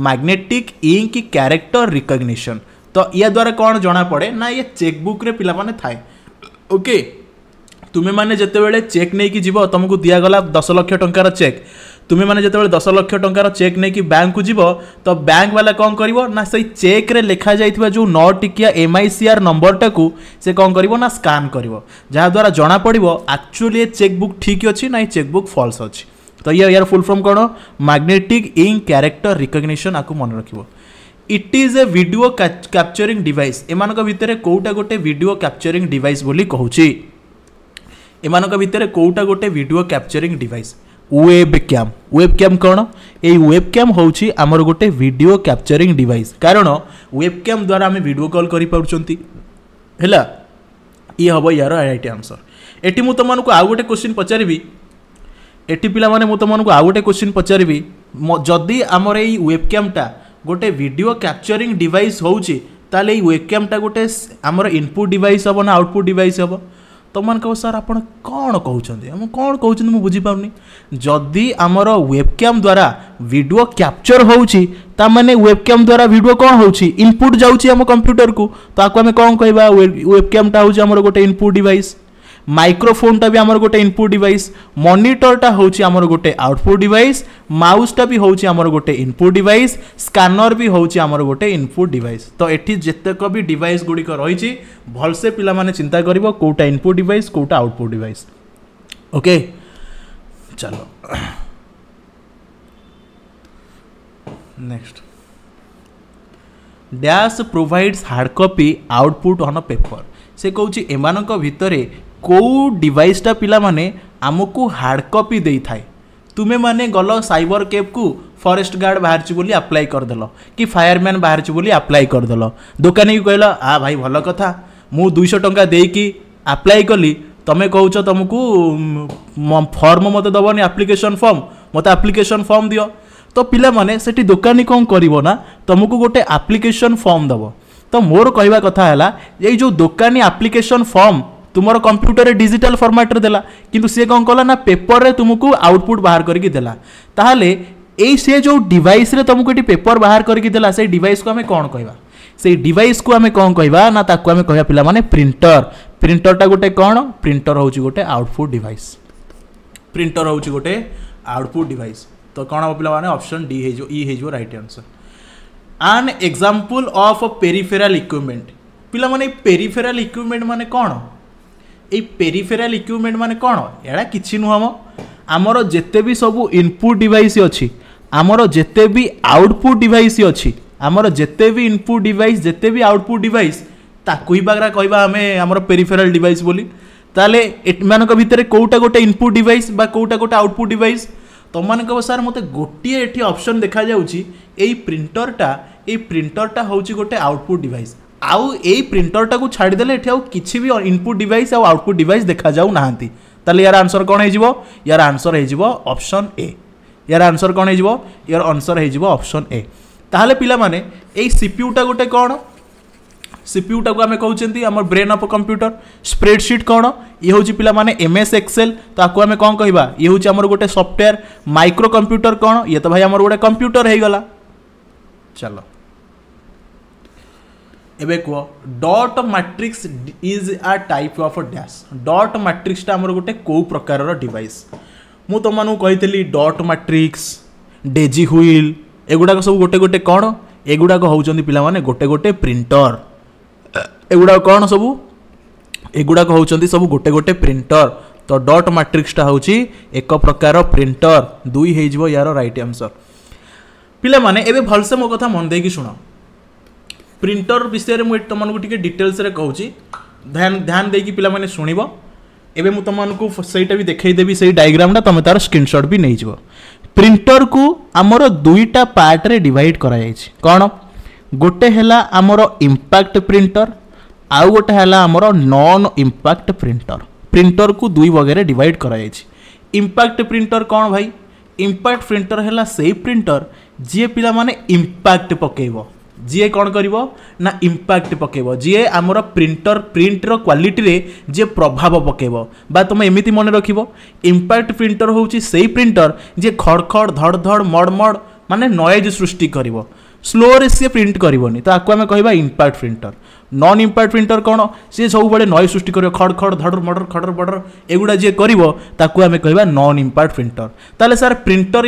ମାଗ୍ନେଟିକ୍ ଇଙ୍କ କ୍ୟାରେକ୍ଟର ରିକଗ୍ନେସନ୍ ତ ୟା ଦ୍ୱାରା କ'ଣ ଜଣାପଡ଼େ ନା ଇଏ ଚେକ୍ବୁକ୍ରେ ପିଲାମାନେ ଥାଏ ଓକେ ତୁମେମାନେ ଯେତେବେଳେ ଚେକ୍ ନେଇକି ଯିବ ତୁମକୁ ଦିଆଗଲା ଦଶ ଲକ୍ଷ ଟଙ୍କାର ଚେକ୍ ତୁମେମାନେ ଯେତେବେଳେ ଦଶ ଲକ୍ଷ ଟଙ୍କାର ଚେକ୍ ନେଇକି ବ୍ୟାଙ୍କକୁ ଯିବ ତ ବ୍ୟାଙ୍କ ବାଲା କ'ଣ କରିବ ନା ସେଇ ଚେକ୍ରେ ଲେଖାଯାଇଥିବା ଯେଉଁ ନଅ ଟିକିଆ ଏମ୍ଆଇସିଆର୍ ନମ୍ବରଟାକୁ ସେ କ'ଣ କରିବ ନା ସ୍କାନ୍ କରିବ ଯାହାଦ୍ୱାରା ଜଣାପଡ଼ିବ ଆକ୍ଚୁଆଲି ଏ ଚେକ୍ ବୁକ୍ ଠିକ୍ ଅଛି ନା ଏ ଚେକ୍ ବୁକ୍ ଫଲ୍ସ ଅଛି ତ ଇଏ ୟାର ଫୁଲ୍ ଫର୍ମ କ'ଣ ମ୍ୟାଗ୍ନେଟିକ୍ ଇଙ୍କ କ୍ୟାରେକ୍ଟର ରିକଗ୍ନିସନ୍ ଆକୁ ମନେ ରଖିବ it is a video capturing device ଏମାନଙ୍କ ଭିତରେ କେଉଁଟା ଗୋଟେ ଭିଡ଼ିଓ କ୍ୟାପଚରିଂ ଡିଭାଇସ୍ ବୋଲି କହୁଛି ଏମାନଙ୍କ ଭିତରେ କେଉଁଟା ଗୋଟେ video capturing device webcam webcam କ'ଣ ଏଇ ୱେବ୍ କ୍ୟାମ୍ ହେଉଛି ଆମର ଗୋଟେ ଭିଡ଼ିଓ କ୍ୟାପଚରିଂ ଡିଭାଇସ୍ କାରଣ ୱେବ୍ କ୍ୟାମ୍ ଦ୍ୱାରା ଆମେ ଭିଡ଼ିଓ କଲ୍ କରିପାରୁଛନ୍ତି ହେଲା ଇଏ ହେବ ୟାର ଆଇ ଆଇ ଟି ଆନ୍ସର୍ ଏଠି ମୁଁ ତୁମମାନଙ୍କୁ ଆଉ ଗୋଟେ କୋଶ୍ଚିନ୍ ପଚାରିବି ଏଠି ପିଲାମାନେ ମୁଁ ତୁମମାନଙ୍କୁ ଆଉ ଗୋଟେ କୋଶ୍ଚିନ୍ ପଚାରିବି ଯଦି ଆମର ଏଇ ୱେବ୍ କ୍ୟାମ୍ଟା ଗୋଟେ ଭିଡ଼ିଓ କ୍ୟାପଚରିଂ ଡିଭାଇସ୍ ହେଉଛି ତାହେଲେ ଏଇ ୱେବ୍ କ୍ୟାମ୍ଟା ଗୋଟେ ଆମର ଇନପୁଟ୍ ଡିଭାଇସ୍ ହେବ ନା ଆଉଟପୁଟ୍ ଡିଭାଇସ୍ ହେବ ତୁମମାନେ କହିବ ସାର୍ ଆପଣ କ'ଣ କହୁଛନ୍ତି ଆମ କ'ଣ କହୁଛନ୍ତି ମୁଁ ବୁଝିପାରୁନି ଯଦି ଆମର ୱେବକ୍ୟାମ୍ ଦ୍ୱାରା ଭିଡ଼ିଓ କ୍ୟାପଚର ହେଉଛି ତା ମାନେ ୱେବକ୍ୟାମ୍ ଦ୍ୱାରା ଭିଡ଼ିଓ କ'ଣ ହେଉଛି ଇନପୁଟ୍ ଯାଉଛି ଆମ କମ୍ପ୍ୟୁଟରକୁ ତାକୁ ଆମେ କ'ଣ କହିବା ୱେବକ୍ୟାମ୍ଟା ହେଉଛି ଆମର ଗୋଟେ ଇନପୁଟ୍ ଡିଭାଇସ୍ মাইক্রোফোনটা ବି ଆମର ଗୋଟେ ଇନପୁଟ୍ ଡିଭାଇସ୍ ମନିଟରଟା ହେଉଛି ଆମର ଗୋଟେ ଆଉଟପୁଟ୍ ଡିଭାଇସ୍ ମାଉସ୍ଟା ବି ହେଉଛି ଆମର ଗୋଟେ ଇନପୁଟ୍ ଡିଭାଇସ୍ ସ୍କାନର ବି ହେଉଛି ଆମର ଗୋଟେ ଇନପୁଟ୍ ଡିଭାଇସ୍ ତ ଏଠି ଯେତେକ ବି ଡିଭାଇସ୍ ଗୁଡ଼ିକ ରହିଛି ଭଲସେ ପିଲାମାନେ ଚିନ୍ତା କରିବ କେଉଁଟା ଇନପୁଟ୍ ଡିଭାଇସ୍ କେଉଁଟା ଆଉଟପୁଟ୍ ଡିଭାଇସ୍ ଓକେ ଚାଲ next dash provides hard copy output on paper ସେ କହୁଛି ଏମାନଙ୍କ ଭିତରେ कौ डिटा पाने आमको हार्ड कॉपी दे था तुम्हें मैंने गल सबर कैब को फरेस्ट गार्ड बाहर बोली अप्लाई कर करदेल कि फायरमैन बाहर बोली अप्लाई कर करदेल दोकानी कहल आ भाई भल कथा मुझ टा दे कि आप्लाय कली तुम्हें कौच तुमको फर्म मत दबन application format application form दि तो पाने से दोकानी कौन करना तुमको गोटे आप्लिकेसन फर्म दब तो मोर कह कथा ये जो दोकानी आप्लिकेसन फर्म तुम कंप्यूटर डिजिटल फर्माट्रे दे कि सी कौन कला ना पेपर में तुमको आउटपुट बाहर करके देला जो डिवाइस तुमको ये पेपर बाहर करके से डिवाइस को आम कौन कहवा से डिवाइस को आम कौन कह कह ताकू प्रिंटर प्रिंटरटा गोटे कौन प्रिंटर हूँ गोटे आउटपुट डिवाइस प्रिंटर हूँ गोटे आउटपुट डिवाइस तो कौन हम पाने ऑप्शन डी हो right answer an example of peripheral equipment ପିଲାମାନେ पेरीफेराल इक्विपमेंट मैंने कौन এই ପେରିଫେରାଲ ଇକ୍ୟୁପମେଣ୍ଟ ମାନେ କ'ଣ ଏଇଟା କିଛି ନୁହଁ ମ ଆମର ଯେତେ ବି ସବୁ ଇନପୁଟ୍ ଡିଭାଇସ୍ ଅଛି ଆମର ଯେତେ ବି ଆଉଟପୁଟ୍ ଡିଭାଇସ୍ ଅଛି ଆମର ଯେତେ ବି ଇନପୁଟ୍ ଡିଭାଇସ୍ ଯେତେ ବି ଆଉଟପୁଟ୍ ଡିଭାଇସ୍ ତାକୁ ହିଁ ପାଖରେ କହିବା ଆମେ ଆମର ପେରିଫେରାଲ ଡିଭାଇସ୍ ବୋଲି ତାହେଲେ ଏମାନଙ୍କ ଭିତରେ କେଉଁଟା ଗୋଟେ ଇନପୁଟ୍ ଡିଭାଇସ୍ ବା କେଉଁଟା ଗୋଟେ ଆଉଟପୁଟ୍ ଡିଭାଇସ୍ ତମମାନେ କହିବ ସାର୍ ମୋତେ ଗୋଟିଏ ଏଠି ଅପସନ୍ ଦେଖାଯାଉଛି ଏଇ ପ୍ରିଣ୍ଟରଟା ଏଇ ପ୍ରିଣ୍ଟରଟା ହେଉଛି ଗୋଟେ ଆଉଟପୁଟ୍ ଡିଭାଇସ୍ आउ ए प्रिंटर टाक छाड़देले कि भी इनपुट डिवाइस आउ आउटपुट डिवाइस देखा जाऊँ तेल यार आंसर कौन हो यार आंसर होप्शन ए यार आंसर कौन हो यार आंसर होप्शन ए ताल पाने सीपियुटा गोटे कौन सीपियुटा को आम कौन आम ब्रेन अफ कंप्यूटर स्प्रेडसीट कौन ये हूँ पाला एम एस एक्सएल तो आपको आम कौन कह ये हूँ गोटे सफ्टवेयर माइक्रो कंप्यूटर कौन ये तो भाई आम गोटे कंप्यूटर होगला चलो ଏବେ କୁହ dot matrix is a type of dash dot ମାଟ୍ରିକ୍ସଟା ଆମର ଗୋଟେ କେଉଁ ପ୍ରକାରର ଡିଭାଇସ୍ ମୁଁ ତୁମମାନଙ୍କୁ କହିଥିଲି ଡଟ୍ ମାଟ୍ରିକ୍ସ ଡେଜି ହୁଇଲ୍ ଏଗୁଡ଼ାକ ସବୁ ଗୋଟେ ଗୋଟେ କ'ଣ ଏଗୁଡ଼ାକ ହେଉଛନ୍ତି ପିଲାମାନେ ଗୋଟେ ଗୋଟେ ପ୍ରିଣ୍ଟର ଏଗୁଡ଼ାକ କ'ଣ ସବୁ ଏଗୁଡ଼ାକ ହେଉଛନ୍ତି ସବୁ ଗୋଟେ ଗୋଟେ ପ୍ରିଣ୍ଟର ତ ଡଟ୍ ମାଟ୍ରିକ୍ସଟା ହେଉଛି ଏକ ପ୍ରକାର ପ୍ରିଣ୍ଟର ଦୁଇ ହେଇଯିବ ୟାର ରାଇଟ୍ ଆନ୍ସର୍ ପିଲାମାନେ ଏବେ ଭଲସେ ମୋ କଥା ମନ ଦେଇକି ଶୁଣ ପ୍ରିଣ୍ଟର ବିଷୟରେ ମୁଁ ଏଠି ତୁମମାନଙ୍କୁ ଟିକେ ଡିଟେଲ୍ସରେ କହୁଛି ଧ୍ୟାନ ଧ୍ୟାନ ଦେଇକି ପିଲାମାନେ ଶୁଣିବ ଏବେ ମୁଁ ତୁମମାନଙ୍କୁ ସେଇଟା ବି ଦେଖେଇଦେବି ସେଇ ଡାଇଗ୍ରାମଟା ତୁମେ ତା'ର ସ୍କ୍ରିନଶଟ୍ ବି ନେଇଯିବ ପ୍ରିଣ୍ଟରକୁ ଆମର ଦୁଇଟା ପାର୍ଟରେ ଡିଭାଇଡ଼ କରାଯାଇଛି କ'ଣ ଗୋଟେ ହେଲା ଆମର ଇମ୍ପାକ୍ଟ ପ୍ରିଣ୍ଟର ଆଉ ଗୋଟେ ହେଲା ଆମର ନନ୍ ଇମ୍ପାକ୍ଟ ପ୍ରିଣ୍ଟର ପ୍ରିଣ୍ଟରକୁ ଦୁଇ ବଗେରେ ଡିଭାଇଡ଼ କରାଯାଇଛି ଇମ୍ପାକ୍ଟ ପ୍ରିଣ୍ଟର କ'ଣ ଭାଇ ଇମ୍ପାକ୍ଟ ପ୍ରିଣ୍ଟର ହେଲା ସେଇ ପ୍ରିଣ୍ଟର ଯିଏ ପିଲାମାନେ ଇମ୍ପାକ୍ଟ ପକାଇବ ଯିଏ କ'ଣ କରିବ ନା ଇମ୍ପାକ୍ଟ ପକାଇବ ଯିଏ ଆମର ପ୍ରିଣ୍ଟର ପ୍ରିଣ୍ଟର କ୍ୱାଲିଟିରେ ଯିଏ ପ୍ରଭାବ ପକାଇବ ବା ତୁମେ ଏମିତି ମନେ ରଖିବ ଇମ୍ପାକ୍ଟ ପ୍ରିଣ୍ଟର ହେଉଛି ସେଇ ପ୍ରିଣ୍ଟର ଯିଏ ଖଡ଼ ଖଡ଼ ଧଡ଼ ଧଡ଼ ମଡ଼ ମଡ଼ ମାନେ ନଏଜ୍ ସୃଷ୍ଟି କରିବ ସ୍ଲୋରେ ସିଏ ପ୍ରିଣ୍ଟ କରିବନି ତ ଆକୁ ଆମେ କହିବା impact printer non impact printer କ'ଣ ସିଏ ସବୁବେଳେ ନଏଜ୍ ସୃଷ୍ଟି କରିବ ଖଡ଼ ଖଡ଼ ଧଡ଼ର ମଡ଼ର ଖଡ଼ର ବଡ଼ର ଏଗୁଡ଼ା ଯିଏ କରିବ ତାକୁ ଆମେ କହିବା ନନ୍ ଇମ୍ପାକ୍ଟ ପ୍ରିଣ୍ଟର ତାହେଲେ ସାର୍ ପ୍ରିଣ୍ଟର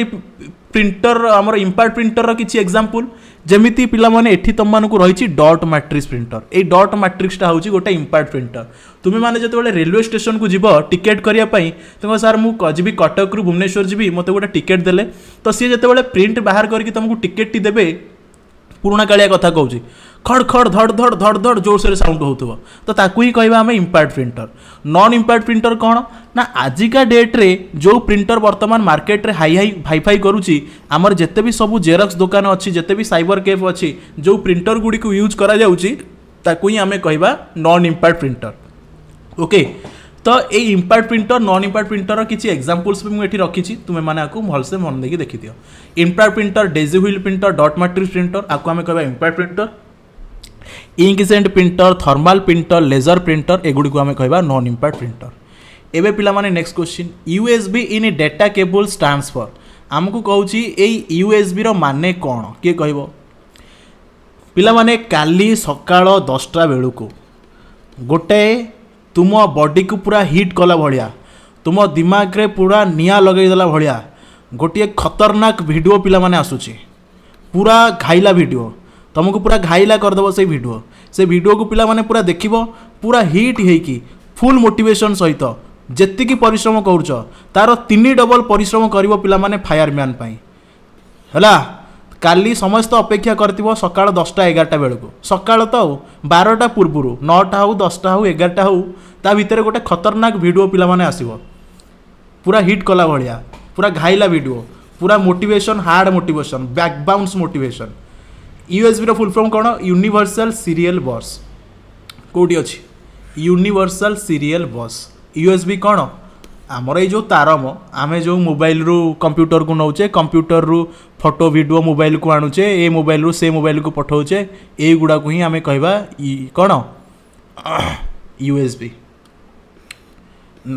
ପ୍ରିଣ୍ଟର ଆମର ଇମ୍ପାକ୍ଟ ପ୍ରିଣ୍ଟରର କିଛି ଏକ୍ଜାମ୍ପଲ୍ ଯେମିତି ପିଲାମାନେ ଏଠି ତୁମମାନଙ୍କୁ ରହିଛି ଡଟ୍ ମାଟ୍ରିକ୍ସ ପ୍ରିଣ୍ଟର ଏଇ ଡଟ୍ ମାଟ୍ରିକ୍ସଟା ହେଉଛି ଗୋଟେ ଇମ୍ପାର୍ଟ ପ୍ରିଣ୍ଟର ତୁମେମାନେ ଯେତେବେଳେ ରେଲୱେ ଷ୍ଟେସନକୁ ଯିବ ଟିକେଟ୍ କରିବା ପାଇଁ ତୁମେ ସାର୍ ମୁଁ ଯିବି କଟକରୁ ଭୁବନେଶ୍ୱର ଯିବି ମୋତେ ଗୋଟେ ଟିକେଟ୍ ଦେଲେ ତ ସିଏ ଯେତେବେଳେ ପ୍ରିଣ୍ଟ ବାହାର କରିକି ତୁମକୁ ଟିକେଟ୍ଟି ଦେବେ ପୁରୁଣା କାଳିଆ କଥା କହୁଛି ଖଡ଼ ଖଡ଼ ଧଡ଼ ଧଡ଼ ଧଡ଼ ଧଡ଼ ଜୋରସୋରେ ସାଉଣ୍ଡ ହେଉଥିବ ତ ତାକୁ ହିଁ କହିବା ଆମେ impact printer non impact printer କ'ଣ ନା ଆଜିକା ଡେଟ୍ରେ ଯେଉଁ ପ୍ରିଣ୍ଟର ବର୍ତ୍ତମାନ ମାର୍କେଟରେ ହାଇ ହାଇ ହାଇଫାଇ କରୁଛି ଆମର ଯେତେ ବି ସବୁ ଜେରକ୍ସ ଦୋକାନ ଅଛି ଯେତେ ବି ସାଇବର କେଫ୍ ଅଛି ଯେଉଁ ପ୍ରିଣ୍ଟର ଗୁଡ଼ିକୁ ୟୁଜ୍ କରାଯାଉଛି ତାକୁ ହିଁ ଆମେ କହିବା ନନ୍ ଇମ୍ପାର୍ଟ ପ୍ରିଣ୍ଟର ଓକେ ତ ଏଇ ଇମ୍ପାର୍ଟ ପ୍ରିଣ୍ଟର ନନ୍ ଇମ୍ପାର୍ଟ ପ୍ରିଣ୍ଟରର କିଛି ଏକ୍ଜାମ୍ପଲ୍ସ ବି ମୁଁ ଏଠି ରଖିଛି ତୁମେମାନେ ଆକୁ ଭଲସେ ମନେ ଦେଇକି ଦେଖିଦିଅ impact printer daisy wheel printer dot matrix printer ଆକୁ ଆମେ କହିବା impact printer inkjet printer thermal printer laser printer এগুড়ি আমি কহবা নন ইম্প্যাক্ট প্রিন্টর এবে পিলামানে next question USB in data cables transfer ଆମକୁ କହୁଛି ଏଇ ୟୁଏସ୍ବିର ମାନେ କ'ଣ କିଏ କହିବ ପିଲାମାନେ କାଲି ସକାଳ ଦଶଟା ବେଳକୁ ଗୋଟେ ତୁମ ବଡ଼ିକୁ ପୁରା ହିଟ୍ କଲା ଭଳିଆ ତୁମ ଦିମାଗରେ ପୁରା ନିଆଁ ଲଗାଇଦେଲା ଭଳିଆ ଗୋଟିଏ ଖତରନାକ ଭିଡ଼ିଓ ପିଲାମାନେ ଆସୁଛି ପୁରା ଘାଇଲା ଭିଡ଼ିଓ तुमको पूरा घाइला करदेव से भिड से भिड को पाने पूरा देख पूरा हिट हो फुल मोटेसन सहित ଯେତିକି ପରିଶ୍ରମ କରୁଛ ତା'ର ତିନି ଡବଲ ପରିଶ୍ରମ କରିବ ପିଲାମାନେ ଫାୟାରମ୍ୟାନ୍ ପାଇଁ ହେଲା କାଲି ସମସ୍ତେ ଅପେକ୍ଷା କରିଥିବ ସକାଳ ଦଶଟା ଏଗାରଟା ବେଳକୁ ସକାଳ ତ ଆଉ ବାରଟା ପୂର୍ବରୁ ନଅଟା ହଉ ଦଶଟା ହଉ ଏଗାରଟା ହଉ ତା ଭିତରେ ଗୋଟେ ଖତରନାକ ଭିଡ଼ିଓ ପିଲାମାନେ ଆସିବ ପୁରା ହିଟ୍ କଲା ଭଳିଆ ପୁରା ଘାଇଲା ଭିଡ଼ିଓ ପୁରା motivation hard motivation back bounce motivation ୟୁଏସ୍ବିର ଫୁଲ୍ ଫର୍ମ କ'ଣ ୟୁନିଭର୍ସାଲ୍ ସିରିଏଲ୍ ବସ୍ କେଉଁଠି ଅଛି ୟୁନିଭର୍ସାଲ୍ ସିରିଏଲ୍ ବସ୍ ୟୁଏସ୍ବି କ'ଣ ଆମର ଏଇ ଯେଉଁ ତାରମ ଆମେ ଯେଉଁ ମୋବାଇଲରୁ କମ୍ପ୍ୟୁଟରକୁ ନେଉଛେ କମ୍ପ୍ୟୁଟରରୁ ଫଟୋ ଭିଡ଼ିଓ ମୋବାଇଲକୁ ଆଣୁଛେ ଏ ମୋବାଇଲରୁ ସେ ମୋବାଇଲକୁ ପଠାଉଛେ ଏଇଗୁଡ଼ାକୁ ହିଁ ଆମେ କହିବା କ'ଣ USB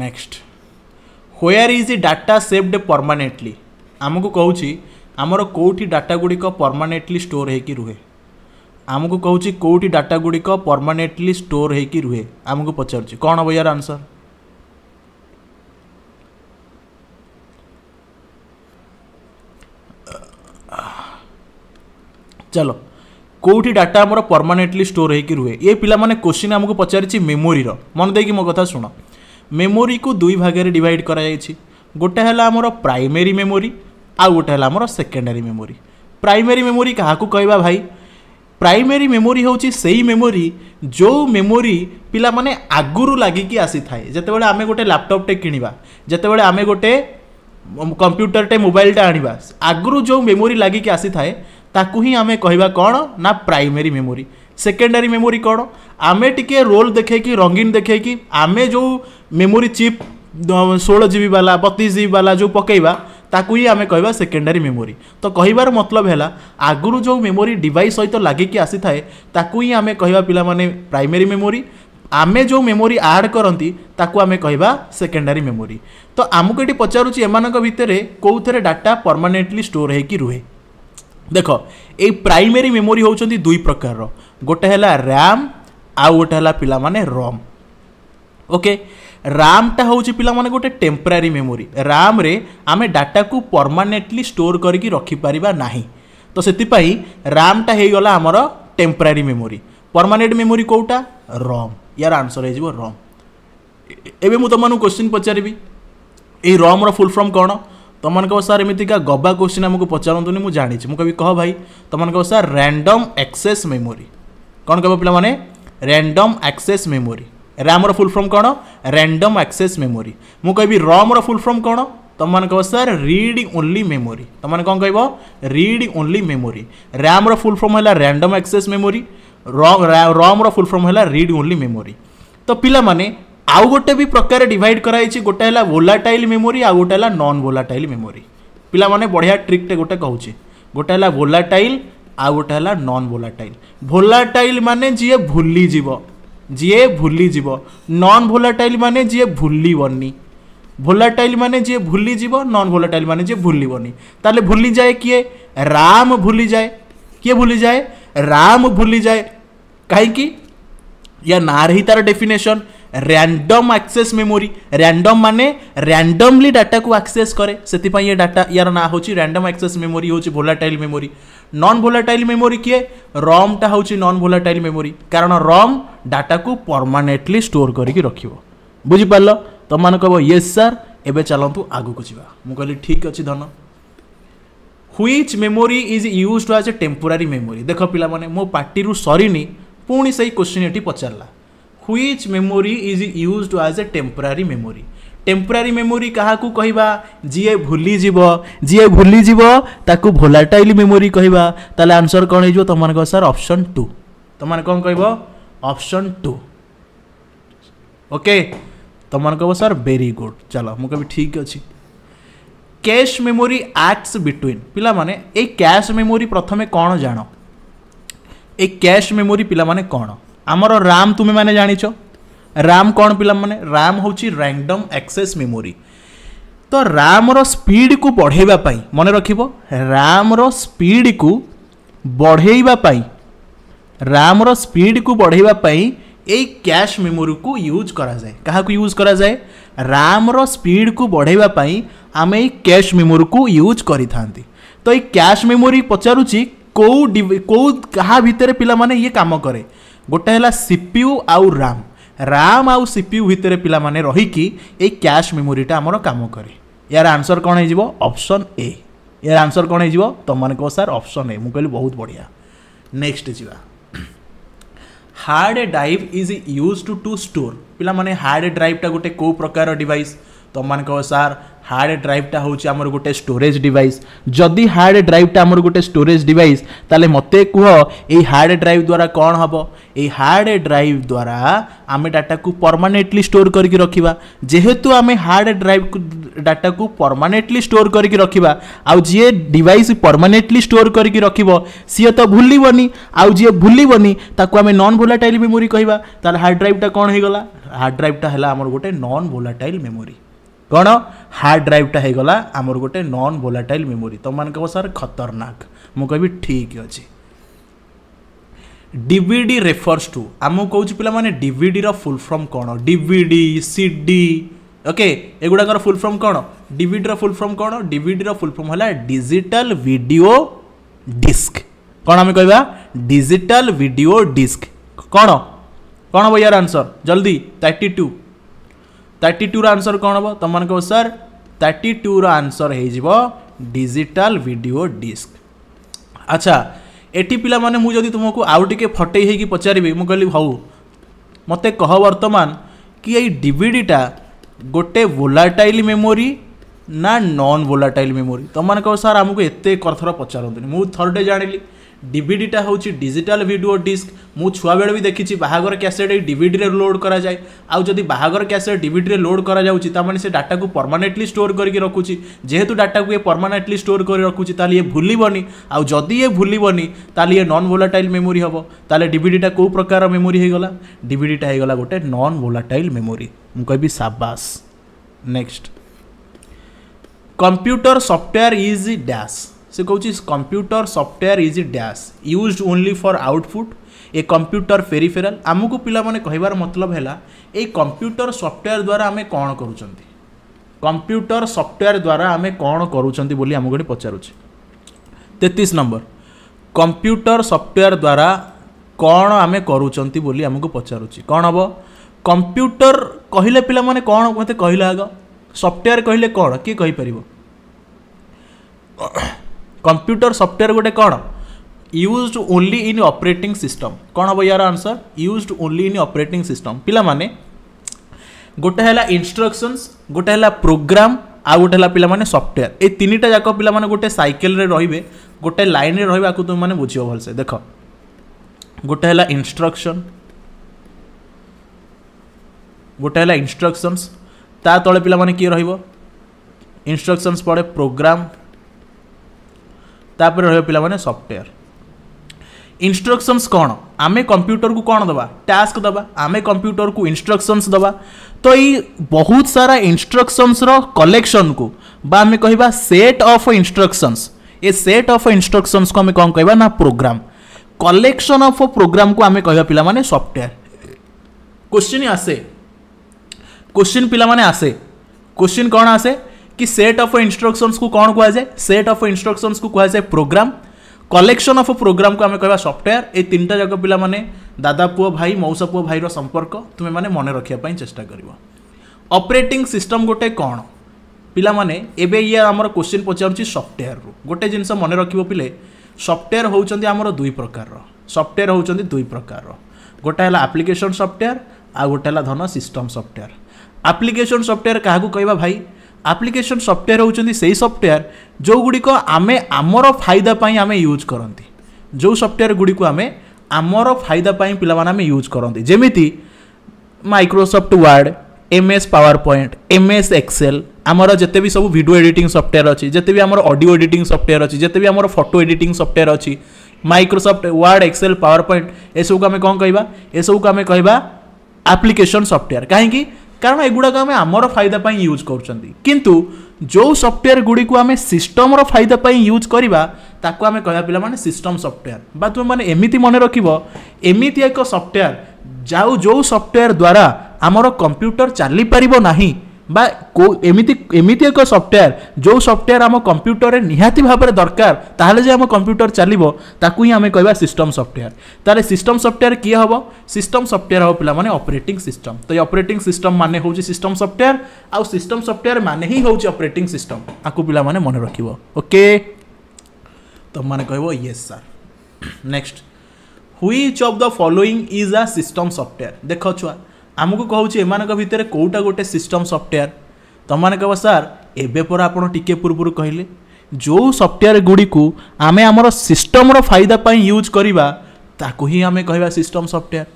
next where is data saved permanently ଆମକୁ କହୁଛି ଆମର କେଉଁଠି ଡାଟା ଗୁଡ଼ିକ ପର୍ମାନେଣ୍ଟଲି ଷ୍ଟୋର୍ ହେଇକି ରୁହେ ଆମକୁ କହୁଛି କେଉଁଠି ଡାଟା ଗୁଡ଼ିକ ପର୍ମାନେଣ୍ଟଲି ଷ୍ଟୋର୍ ହେଇକି ରୁହେ ଆମକୁ ପଚାରୁଛି କ'ଣ ହେବ ୟାର ଆନ୍ସର୍ ଚାଲ କେଉଁଠି ଡାଟା ଆମର ପର୍ମାନେଣ୍ଟଲି ଷ୍ଟୋର୍ ହେଇକି ରୁହେ ଏ ପିଲାମାନେ କୋଶ୍ଚିନ୍ ଆମକୁ ପଚାରିଛି ମେମୋରିର ମନେ ଦେଇକି ମୋ କଥା ଶୁଣ ମେମୋରିକୁ ଦୁଇ ଭାଗରେ ଡିଭାଇଡ଼ କରାଯାଇଛି ଗୋଟେ ହେଲା ଆମର ପ୍ରାଇମେରୀ ମେମୋରି आउ गोटे सेकेंडेरी मेमोरी प्राइमरी मेमोरी क्या कह भाई प्राइमरी मेमोरी हूँ से मेमोरी जो मेमोरी पाने आगुरी लगिक आसी थाए जब आम गोटे लैपटपटे कितने आम गोटे कंप्यूटरटे मोबाइलटे आगुरी जो मेमोरी लगिक आसी थाए आम कह कौन ना प्राइमरी मेमोरी सेकेंडरी मेमोरी कौन आम टे रोल देखे की, रंगीन देखे की, आमे जो मेमोरी चिप षोल जी बाला बतीस जी बाला जो पकईवा ତାକୁ ହିଁ ଆମେ କହିବା ସେକେଣ୍ଡାରୀ ମେମୋରି ତ କହିବାର ମତଲବ ହେଲା ଆଗରୁ ଯେଉଁ ମେମୋରି ଡିଭାଇସ୍ ସହିତ ଲାଗିକି ଆସିଥାଏ ତାକୁ ହିଁ ଆମେ କହିବା ପିଲାମାନେ ପ୍ରାଇମେରୀ ମେମୋରି ଆମେ ଯେଉଁ ମେମୋରି ଆଡ଼୍ କରନ୍ତି ତାକୁ ଆମେ କହିବା ସେକେଣ୍ଡାରୀ ମେମୋରି ତ ଆମକୁ ଏଠି ପଚାରୁଛି ଏମାନଙ୍କ ଭିତରେ କେଉଁଥିରେ ଡାଟା ପର୍ମାନେଣ୍ଟଲି ଷ୍ଟୋର୍ ହେଇକି ରୁହେ ଦେଖ ଏଇ ପ୍ରାଇମେରୀ ମେମୋରି ହେଉଛନ୍ତି ଦୁଇ ପ୍ରକାରର ଗୋଟେ ହେଲା ରାମ୍ ଆଉ ଗୋଟେ ହେଲା ପିଲାମାନେ ରମ୍ ଓକେ okay? ରାମ୍ଟା ହେଉଛି ପିଲାମାନେ ଗୋଟେ ଟେମ୍ପରାରୀ ମେମୋରି ରାମ୍ରେ ଆମେ ଡାଟାକୁ ପର୍ମାନେଣ୍ଟଲି ଷ୍ଟୋର୍ କରିକି ରଖିପାରିବା ନାହିଁ ତ ସେଥିପାଇଁ ରାମ୍ଟା ହେଇଗଲା ଆମର ଟେମ୍ପରାରୀ ମେମୋରି ପର୍ମାନେଣ୍ଟ ମେମୋରି କେଉଁଟା ରମ୍ ୟାର ଆନ୍ସର୍ ହେଇଯିବ ରମ୍ ଏବେ ମୁଁ ତୁମମାନଙ୍କୁ କୋଶ୍ଚିନ୍ ପଚାରିବି ଏଇ ରମ୍ର ଫୁଲ୍ ଫର୍ମ କ'ଣ ତୁମମାନେ କହିବ ସାର୍ ଏମିତିକା ଗବା କୋଶ୍ଚିନ୍ ଆମକୁ ପଚାରନ୍ତୁନି ମୁଁ ଜାଣିଛି ମୁଁ କହିବି କହ ଭାଇ ତୁମମାନେ କହିବ ସାର୍ ରାଣ୍ଡମ୍ ଆକ୍ସେସ୍ ମେମୋରି କ'ଣ କହିବ ପିଲାମାନେ ରାଣ୍ଡମ୍ ଆକ୍ସେସ୍ ମେମୋରି ରାମ୍ର ଫୁଲ୍ ଫର୍ମ କ'ଣ ରାଣ୍ଡମ୍ ଆକ୍ସେସ୍ ମେମୋରି ମୁଁ କହିବି ରମ୍ର ଫୁଲ୍ ଫର୍ମ କ'ଣ ତୁମମାନେ କହିବ ସାର୍ ରିଡ୍ ଓନ୍ଲି ମେମୋରି ତୁମମାନେ କ'ଣ କହିବ ରିଡ୍ ଓନ୍ଲି ମେମୋରି ରାମ୍ର ଫୁଲ୍ ଫର୍ମ ହେଲା ରାଣ୍ଡମ୍ ଆକ୍ସେସ୍ ମେମୋରି ରମ୍ର ଫୁଲ୍ ଫର୍ମ ହେଲା ରିଡ୍ ଓନ୍ଲି ମେମୋରି ତ ପିଲାମାନେ ଆଉ ଗୋଟେ ବି ପ୍ରକାର ଡିଭାଇଡ୍ କରାଯାଇଛି ଗୋଟେ ହେଲା ଭୋଲାଟାଇଲ୍ ମେମୋରି ଆଉ ଗୋଟେ ହେଲା ନନ୍ ଭୋଲାଟାଇଲ୍ ମେମୋରି ପିଲାମାନେ ବଢ଼ିଆ ଟ୍ରିକ୍ଟେ ଗୋଟେ କହୁଛି ଗୋଟେ ହେଲା ଭୋଲାଟାଇଲ୍ ଆଉ ଗୋଟେ ହେଲା ନନ୍ ଭୋଲାଟାଇଲ୍ ଭୋଲାଟାଇଲ୍ ମାନେ ଯିଏ ଭୁଲିଯିବ ଯିଏ ଭୁଲିଯିବ ନନ୍ ଭୋଲାଟାଇଲ୍ ମାନେ ଯିଏ ଭୁଲିବନି ଭୋଲାଟାଇଲ୍ ମାନେ ଯିଏ ଭୁଲିଯିବ ନନ୍ ଭୋଲାଟାଇଲ୍ ମାନେ ଯିଏ ଭୁଲିବନି ତାହେଲେ ଭୁଲିଯାଏ କିଏ ରାମ ଭୁଲିଯାଏ କିଏ ଭୁଲିଯାଏ ରାମ भूलिजाए कहीं या ना रही तार definition random access memory random माने रैंडमली डाटा को एक्सेस करे से ये डाटा यार ना हूँ रैंडम एक्सेस मेमोरी हूँ volatile memory non volatile memory କିଏ ରମ୍ଟା ହେଉଛି ନନ୍ ଭୋଲାଟାଇଲ୍ ମେମୋରି କାରଣ ରମ୍ ଡାଟାକୁ ପରମାନେଣ୍ଟଲି ଷ୍ଟୋର୍ କରିକି ରଖିବ ବୁଝିପାରିଲ ତୁମମାନେ କହିବ ୟେସ୍ ସାର୍ ଏବେ ଚାଲନ୍ତୁ ଆଗକୁ ଯିବା ମୁଁ କହିଲି ଠିକ୍ ଅଛି ଧନ which memory is used to as a temporary memory ଦେଖ ପିଲାମାନେ ମୋ ପାଟିରୁ ସରିନି ପୁଣି ସେଇ କ୍ୱେଶ୍ଚିନ୍ ଏଠି ପଚାରିଲା which memory is used to as a temporary memory temporary memory କାହାକୁ କହିବା ଯିଏ ଭୁଲିଯିବ ଯିଏ ଭୁଲିଯିବ ତାକୁ ଭୋଲାଟାଇଲ୍ ମେମୋରି କହିବା ତାହେଲେ ଆନ୍ସର୍ କ'ଣ ହେଇଯିବ ତୁମମାନଙ୍କ ସାର୍ ଅପସନ୍ ଟୁ ତୁମମାନେ କ'ଣ କହିବ ଅପସନ୍ ଟୁ ଓକେ ତୁମମାନେ କହିବ ସାର୍ ଭେରି ଗୁଡ଼୍ ଚାଲ ମୁଁ କହିବି ଠିକ୍ ଅଛି କ୍ୟାଶ୍ ମେମୋରି ଆକ୍ଟସ୍ ବିଟୱିନ୍ ପିଲାମାନେ ଏଇ କ୍ୟାଶ୍ ମେମୋରି ପ୍ରଥମେ କ'ଣ ଜାଣ ଏଇ କ୍ୟାଶ୍ ମେମୋରି ପିଲାମାନେ କ'ଣ ଆମର ରାମ୍ ତୁମେମାନେ ଜାଣିଛ राम कौन पिला मैंने राम हूँ रैंडम एक्सेस मेमोरी तो राम स्पीड को बढ़ेवाई मन रखिबो राम स्पीड को बढ़ेवाई राम स्पीड को बढ़ेवाई क्याश मेमोरी को यूज करा जाए क्या यूज करा जाए राम स्पीड को बढ़ेवाई आम कैश मेमोरी को यूज कर तो क्याश मेमोरी पचारू कौ कौ क्या भितर पे ये कम कै गोटे सीपीयू आउ राम ରାମ୍ ଆଉ ସିପିୟୁ ଭିତରେ ପିଲାମାନେ ରହିକି ଏଇ କ୍ୟାଶ୍ ମେମୋରିଟା ଆମର କାମ କରେ ଏହାର ଆନ୍ସର୍ କ'ଣ ହେଇଯିବ ଅପସନ୍ ଏ ଏହାର ଆନ୍ସର୍ କ'ଣ ହେଇଯିବ ତୁମମାନେ କହ ସାର୍ ଅପସନ୍ ଏ ମୁଁ କହିଲି ବହୁତ ବଢ଼ିଆ ନେକ୍ସଟ ଯିବା hard drive is used to to store ପିଲାମାନେ ହାର୍ଡ଼ ଡ୍ରାଇଭ୍ଟା ଗୋଟେ କେଉଁ ପ୍ରକାର ଡିଭାଇସ୍ ତୁମମାନେ କହ ସାର୍ ହାର୍ଡ଼ ଡ୍ରାଇଭ୍ଟା ହେଉଛି ଆମର ଗୋଟେ ଷ୍ଟୋରେଜ୍ ଡିଭାଇସ୍ ଯଦି ହାର୍ଡ଼ ଡ୍ରାଇଭ୍ଟା ଆମର ଗୋଟେ ଷ୍ଟୋରେଜ୍ ଡିଭାଇସ୍ ତାହେଲେ ମୋତେ କୁହ ଏଇ ହାର୍ଡ଼ ଡ୍ରାଇଭ୍ ଦ୍ୱାରା କ'ଣ ହେବ ଏଇ ହାର୍ଡ଼ ଡ୍ରାଇଭ୍ ଦ୍ୱାରା ଆମେ ଡାଟାକୁ ପରମାନେଣ୍ଟଲି ଷ୍ଟୋର୍ କରିକି ରଖିବା ଯେହେତୁ ଆମେ ହାର୍ଡ଼ ଡ୍ରାଇଭ୍କୁ ଡାଟାକୁ ପରମାନେଣ୍ଟଲି ଷ୍ଟୋର୍ କରିକି ରଖିବା ଆଉ ଯିଏ ଡିଭାଇସ୍ ପରମାନେଣ୍ଟଲି ଷ୍ଟୋର୍ କରିକି ରଖିବ ସିଏ ତ ଭୁଲିବନି ଆଉ ଯିଏ ଭୁଲିବନି ତାକୁ ଆମେ ନନ୍ ଭୋଲାଟାଇଲ୍ ମେମୋରି କହିବା ତାହେଲେ ହାର୍ଡ଼ ଡ୍ରାଇଭ୍ଟା କ'ଣ ହେଇଗଲା ହାର୍ଡ଼ ଡ୍ରାଇଭ୍ଟା ହେଲା ଆମର ଗୋଟେ ନନ୍ ଭୋଲାଟାଇଲ୍ ମେମୋରି କ'ଣ ହାର୍ଡ଼ ଡ୍ରାଇଭ୍ଟା ହେଇଗଲା ଆମର ଗୋଟେ ନନ୍ ଭୋଲାଟାଇଲ୍ ମେମୋରି ତୁମମାନେ କହିବ ସାର୍ ଖତରନାକ ମୁଁ କହିବି ଠିକ୍ ଅଛି ଡିଭିଡି ରେଫର୍ସ ଟୁ ଆମକୁ କହୁଛି ପିଲାମାନେ ଡିଭିଡିର ଫୁଲ୍ ଫର୍ମ କ'ଣ ଡିଭିଡି ସିଡି ଓକେ ଏଗୁଡ଼ାକର ଫୁଲ୍ ଫର୍ମ କ'ଣ ଡିଭିଡିର ଫୁଲ୍ ଫର୍ମ କ'ଣ ଡିଭିଡିର ଫୁଲ୍ ଫର୍ମ ହେଲା ଡିଜିଟାଲ ଭିଡ଼ିଓ ଡିସ୍କ କ'ଣ ଆମେ କହିବା ଡିଜିଟାଲ ଭିଡ଼ିଓ ଡିସ୍କ କ'ଣ କ'ଣ ହେବ ୟାର ଆନ୍ସର ଜଲ୍ଦି thirty two thirty two answer कौन हम तुम मैंने कह सर थर्टी टूर आंसर हो डिजिटाल भिडियो डिस्क अच्छा ଏଠି ପିଲାମାନେ ମୁଁ ଯଦି ତୁମକୁ ଆଉ ଟିକିଏ ଫଟେଇ ହେଇକି ପଚାରିବି ମୁଁ କହିଲି ହଉ ମୋତେ କହ ବର୍ତ୍ତମାନ କି ଏଇ ଡିଭିଡ଼ିଟା ଗୋଟେ ଭୋଲାଟାଇଲ୍ ମେମୋରି ନା ନନ୍ ଭୋଲାଟାଇଲ୍ ମେମୋରି ତୁମମାନେ କହିବ ସାର୍ ଆମକୁ ଏତେ ଥର ପଚାରନ୍ତୁନି ମୁଁ ଥରଟେ ଜାଣିଲି ডিভিডিটা হচ্ছে ডিজিটাল ভিডিও ডিস্ক মু ছুয়াবেলে বি দেখিছি বাহাঘর ক্যাসেট এই ডিভিডিরে লোড করা যায় আউ যদি বাহাঘর ক্যাসেট ডিভিডিরে লোড করা যাচ্ছে তা মানে সে ডাটাকে পরমানেন্টলি স্টোর করিকি রাখুছি যেহেতু ডাটাকে এ পরমানেন্টলি স্টোর করে রাখুছি তাহলে ইয়ে ভুলবনি আউ যদি ইয়ে ভুলবনি তাহলে ইয়ে নন ভোলাটাইল মেমোরি হব তাহলে ডিভিডিটা কেউ প্রকার মেমোরি হয়ে গলা ডিভিডিটা হয়ে গলা গোটে নন ভোলাটাইল মেমোরি মু কবি সাবাস next computer software is dash ସେ କହୁଛି computer software is dash used only for output a computer peripheral ଆମକୁ ପିଲାମାନେ କହିବାର ମତଲବ ହେଲା ଏଇ କମ୍ପ୍ୟୁଟର ସଫ୍ଟୱେୟାର ଦ୍ୱାରା ଆମେ କ'ଣ କରୁଛନ୍ତି କମ୍ପ୍ୟୁଟର ସଫ୍ଟୱେୟାର ଦ୍ୱାରା ଆମେ କ'ଣ କରୁଛନ୍ତି ବୋଲି ଆମକୁ ଏଠି ପଚାରୁଛି ତେତିଶ ନମ୍ବର କମ୍ପ୍ୟୁଟର ସଫ୍ଟୱେୟାର ଦ୍ୱାରା କ'ଣ ଆମେ କରୁଛନ୍ତି ବୋଲି ଆମକୁ ପଚାରୁଛି କ'ଣ ହେବ କମ୍ପ୍ୟୁଟର କହିଲେ ପିଲାମାନେ କ'ଣ ମୋତେ କହିଲା ଆଗ ସଫ୍ଟୱେୟାର କହିଲେ କ'ଣ କିଏ କହିପାରିବ कंप्यूटर सफ्टवेयर गोटे कौन use only in operating system कौन हम यार answer use only in operating system पे गोटे है इनस्ट्रक्शंस गोटे है प्रोग्राम आउ गोटे है पे सफ्टवेयर ये तीन टा जाक पे गोटे सैकेल रे गोटे लाइन रहा तुम मैंने बुझे भलसे देख गोटे है इनस्ट्रक्शन गोटे है इनस्ट्रक्शंस ता तले पे किए रनस्ट्रक्शंस पड़े प्रोग्राम तापर रहे पिला माने सॉफ्टवेयर इंस्ट्रक्शंस कौन आम कंप्यूटर को कौन दबा टास्क दबा आम कंप्यूटर को इंस्ट्रक्शंस दबा तो ये बहुत सारा इंस्ट्रक्शंस रो कलेक्शन को बा आमे कहिबा set of instructions a set of instructions को आम कौन कह प्रोग्राम कलेक्शन ऑफ प्रोग्राम को आम कह पिला माने सॉफ्टवेयर क्वेश्चन आसे क्वेश्चन पिला माने आसे क्वेश्चन कौन आसे कि सेट अफ इनस्ट्रक्शन को कौन कहुए सेट अफ इनस्ट्रक्शन को जाए प्रोग्राम कलेक्शन अफ प्रोग्राम को आम कह सफ्टवेयर ये तीन टा जाक पिला दादा पुओ भाई मऊसा पुओ भाईर संपर्क तुम्हें मैंने मन रखापी चेस्टा कर अपरेटिंग सिस्टम गोटे कौन पे आम क्वेश्चन पचार सफ्टवेयर रु गोटे जिनस मन रखे पिले सफ्टवेयर होमर दुई प्रकार सफ्टवेयर होती दुई प्रकार गोटे आप्लिकेसन सफ्टवेयर आ गोटे धन सिस्टम सफ्टवेयर आप्लिकेसन सफ्टवेयर क्या कह भाई ଆପ୍ଲିକେସନ୍ ସଫ୍ଟୱେୟାର ହେଉଛନ୍ତି ସେଇ ସଫ୍ଟୱେୟାର ଯେଉଁଗୁଡ଼ିକ ଆମେ ଆମର ଫାଇଦା ପାଇଁ ଆମେ ୟୁଜ୍ କରନ୍ତି ଯେଉଁ ସଫ୍ଟୱେୟାର ଗୁଡ଼ିକୁ ଆମେ ଆମର ଫାଇଦା ପାଇଁ ପିଲାମାନେ ଆମେ ୟୁଜ୍ କରନ୍ତି ଯେମିତି Microsoft Word M S PowerPoint M S Excel ଆମର ଯେତେ ବି ସବୁ ଭିଡ଼ିଓ ଏଡ଼ିଟିଂ ସଫ୍ଟୱେୟାର ଅଛି ଯେତେ ବି ଆମର ଅଡ଼ିଓ ଏଡ଼ିଟିଂ ସଫ୍ଟୱେୟାର ଅଛି ଯେତେ ବି ଆମର ଫଟୋ ଏଡ଼ିଟିଂ ସଫ୍ଟୱେୟାର ଅଛି Microsoft Word Excel PowerPoint ଏସବୁକୁ ଆମେ କ'ଣ କହିବା ଏସବୁକୁ ଆମେ କହିବା ଆପ୍ଲିକେସନ୍ ସଫ୍ଟୱେୟାର କାହିଁକି କାରଣ ଏଗୁଡ଼ାକ ଆମେ ଆମର ଫାଇଦା ପାଇଁ ୟୁଜ୍ କରୁଛନ୍ତି କିନ୍ତୁ ଯେଉଁ ସଫ୍ଟୱେୟାର ଗୁଡ଼ିକୁ ଆମେ ସିଷ୍ଟମର ଫାଇଦା ପାଇଁ ୟୁଜ୍ କରିବା ତାକୁ ଆମେ କହିବା ପିଲାମାନେ ସିଷ୍ଟମ ସଫ୍ଟୱେୟାର ବା ତୁମେମାନେ ଏମିତି ମନେ ରଖିବ ଏମିତି ଏକ ସଫ୍ଟୱେୟାର ଯାଉ ଯେଉଁ ସଫ୍ଟୱେୟାର ଦ୍ୱାରା ଆମର କମ୍ପ୍ୟୁଟର ଚାଲିପାରିବ ନାହିଁ ବା କେଉଁ ଏମିତି ଏମିତି ଏକ ସଫ୍ଟୱେୟାର ଯେଉଁ ସଫ୍ଟୱେୟାର ଆମ କମ୍ପ୍ୟୁଟରରେ ନିହାତି ଭାବରେ ଦରକାର ତାହେଲେ ଯେ ଆମ କମ୍ପ୍ୟୁଟର ଚାଲିବ ତାକୁ ହିଁ ଆମେ କହିବା ସିଷ୍ଟମ୍ ସଫ୍ଟୱେୟାର ତାହେଲେ ସିଷ୍ଟମ୍ ସଫ୍ଟୱେୟାର କିଏ ହେବ ସିଷ୍ଟମ୍ ସଫ୍ଟୱେୟାର ହେବ ପିଲାମାନେ ଅପରେଟିଂ ସିଷ୍ଟମ୍ ତ ଏ ଅପରେଟିଂ ସିଷ୍ଟମ୍ ମାନେ ହେଉଛି ସିଷ୍ଟମ୍ ସଫ୍ଟୱେୟାର ଆଉ ସିଷ୍ଟମ୍ ସଫ୍ଟୱେୟାର ମାନେ ହିଁ ହେଉଛି ଅପରେଟିଂ ସିଷ୍ଟମ୍ ଆକୁ ପିଲାମାନେ ମନେ ରଖିବ ଓକେ ତୁମମାନେ କହିବ yes sir next which of the following is a system software ଦେଖ ଛୁଆ ଆମକୁ କହୁଛି ଏମାନଙ୍କ ଭିତରେ କେଉଁଟା ଗୋଟେ ସିଷ୍ଟମ୍ ସଫ୍ଟୱେୟାର ତୁମମାନେ କହିବ ସାର୍ ଏବେ ପରେ ଆପଣ ଟିକେ ପୂର୍ବରୁ କହିଲେ ଯେଉଁ ସଫ୍ଟୱେୟାର ଗୁଡ଼ିକୁ ଆମେ ଆମର ସିଷ୍ଟମ୍ର ଫାଇଦା ପାଇଁ ୟୁଜ୍ କରିବା ତାକୁ ହିଁ ଆମେ କହିବା ସିଷ୍ଟମ୍ ସଫ୍ଟୱେୟାର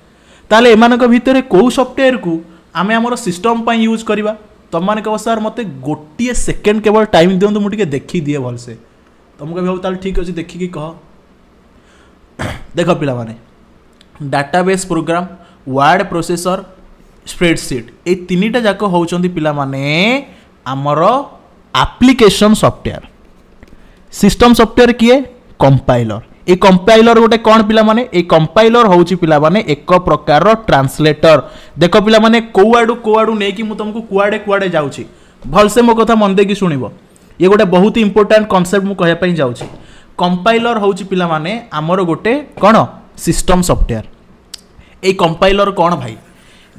ତାହେଲେ ଏମାନଙ୍କ ଭିତରେ କେଉଁ ସଫ୍ଟୱେୟାରକୁ ଆମେ ଆମର ସିଷ୍ଟମ୍ ପାଇଁ ୟୁଜ୍ କରିବା ତୁମମାନେ କହିବ ସାର୍ ମୋତେ ଗୋଟିଏ ସେକେଣ୍ଡ କେବଳ ଟାଇମ୍ ଦିଅନ୍ତୁ ମୁଁ ଟିକେ ଦେଖିଦିଏ ଭଲସେ ତୁମକୁ କହିବ ତାହେଲେ ଠିକ୍ ଅଛି ଦେଖିକି କହ ଦେଖ ପିଲାମାନେ database program word processor spreadsheet এই তিনিটা যাক ଯାକ পিলা মানে আমার আপ্লিকেশন ସଫ୍ଟୱେୟାର ସିଷ୍ଟମ୍ ସଫ୍ଟୱେୟାର কি কম্পাইলর এই কম্পাইলর গোটে কোণ পিলা মানে এই কম্পাইলর হচ্ছে পিলা মানে এক প্রকার ট্রান্সলেটর দেখ পিলা মানে কোয়াড়ু কোয়াড়ু নেই মু তোমাকে কুয়াড়ে কুয়াড়ে যাচ্ছি ভালসে মো কথা মন দেকি শুণব ইয়ে গোটে বহুত ইম্পর্টাট কনসেপ্ট মু কহা যাচ্ছি কম্পাইলর হচ্ছে পিলা মানে আমার গোটে কোণ সিষ্টম সফটওয়্যার এই কম্পাইলর কোণ ভাই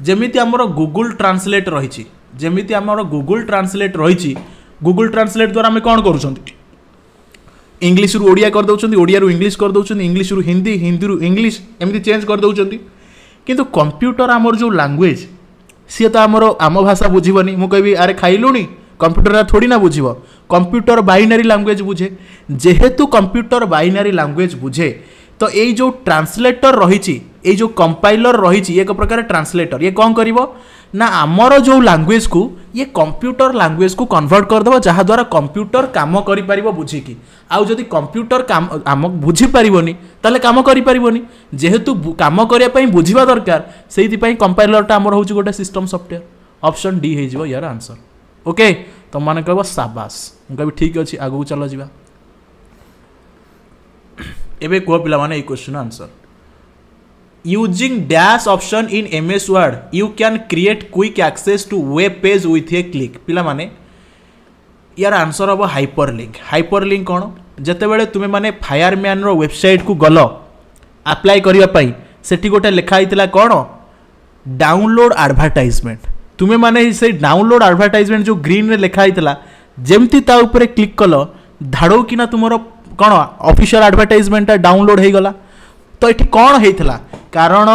ଯେମିତି ଆମର ଗୁଗୁଲ୍ ଟ୍ରାନ୍ସଲେଟ୍ ରହିଛି ଯେମିତି ଆମର ଗୁଗୁଲ୍ ଟ୍ରାନ୍ସଲେଟ୍ ରହିଛି ଗୁଗୁଲ୍ ଟ୍ରାନ୍ସଲେଟ୍ ଦ୍ୱାରା ଆମେ କ'ଣ କରୁଛନ୍ତି ଇଂଲିଶରୁ ଓଡ଼ିଆ କରିଦେଉଛନ୍ତି ଓଡ଼ିଆରୁ ଇଂଲିଶ କରିଦେଉଛନ୍ତି ଇଂଲିଶରୁ ହିନ୍ଦୀ ହିନ୍ଦୀରୁ ଇଂଲିଶ ଏମିତି ଚେଞ୍ଜ କରିଦେଉଛନ୍ତି କିନ୍ତୁ କମ୍ପ୍ୟୁଟର ଆମର ଯେଉଁ ଲାଙ୍ଗୁଏଜ୍ ସିଏ ତ ଆମର ଆମ ଭାଷା ବୁଝିବନି ମୁଁ କହିବି ଆରେ ଖାଇଲୁଣି କମ୍ପ୍ୟୁଟର ଥୋଡ଼ି ନା ବୁଝିବ କମ୍ପ୍ୟୁଟର ବାଇନାରୀ ଲାଙ୍ଗୁଏଜ୍ ବୁଝେ ଯେହେତୁ କମ୍ପ୍ୟୁଟର ବାଇନାରୀ ଲାଙ୍ଗୁଏଜ୍ ବୁଝେ ତ ଏଇ ଯେଉଁ ଟ୍ରାନ୍ସଲେଟର ରହିଛି ଏଇ ଯେଉଁ କମ୍ପାଇଲର ରହିଛି ଏକ ପ୍ରକାର ଟ୍ରାନ୍ସଲେଟର ଇଏ କ'ଣ କରିବ ନା ଆମର ଯେଉଁ ଲାଙ୍ଗୁଏଜକୁ ଇଏ କମ୍ପ୍ୟୁଟର ଲାଙ୍ଗୁଏଜକୁ କନଭର୍ଟ କରିଦେବ ଯାହାଦ୍ୱାରା କମ୍ପ୍ୟୁଟର କାମ କରିପାରିବ ବୁଝିକି ଆଉ ଯଦି କମ୍ପ୍ୟୁଟର କାମ ଆମ ବୁଝିପାରିବନି ତାହେଲେ କାମ କରିପାରିବନି ଯେହେତୁ କାମ କରିବା ପାଇଁ ବୁଝିବା ଦରକାର ସେଇଥିପାଇଁ କମ୍ପାଇଲରଟା ଆମର ହେଉଛି ଗୋଟେ ସିଷ୍ଟମ୍ ସଫ୍ଟୱେୟାର ଅପସନ୍ ଡି ହେଇଯିବ ୟାର ଆନ୍ସର୍ ଓକେ ତୁମମାନେ କହିବ ସାବାସ୍ ମୁଁ କହିବି ଠିକ୍ ଅଛି ଆଗକୁ ଚାଲ ଯିବା ଏବେ କୁହ ପିଲାମାନେ ଏଇ କ୍ୱେଶ୍ଚିନ୍ର answer using dash option in ms word you can create quick access to web page with a click पिला माने यार आंसर हम हाइपर लिंक कौन जितेबाला तुम्हें मैंने फायरमैन वेबसाइट को गल आप्लाय करने से गोटे लिखाई कौन डाउनलोड आडभटाइजमेंट तुम्हें मैंने से डाउनलोड आडभटाइजमेंट जो ग्रीन रे लिखाई जमती क्लिक कल धाड़ो किना तुम कौन अफिशियाल आडभटाइजमेंटा डाउनलोड हो गला ତ ଏଠି କ'ଣ ହେଇଥିଲା କାରଣ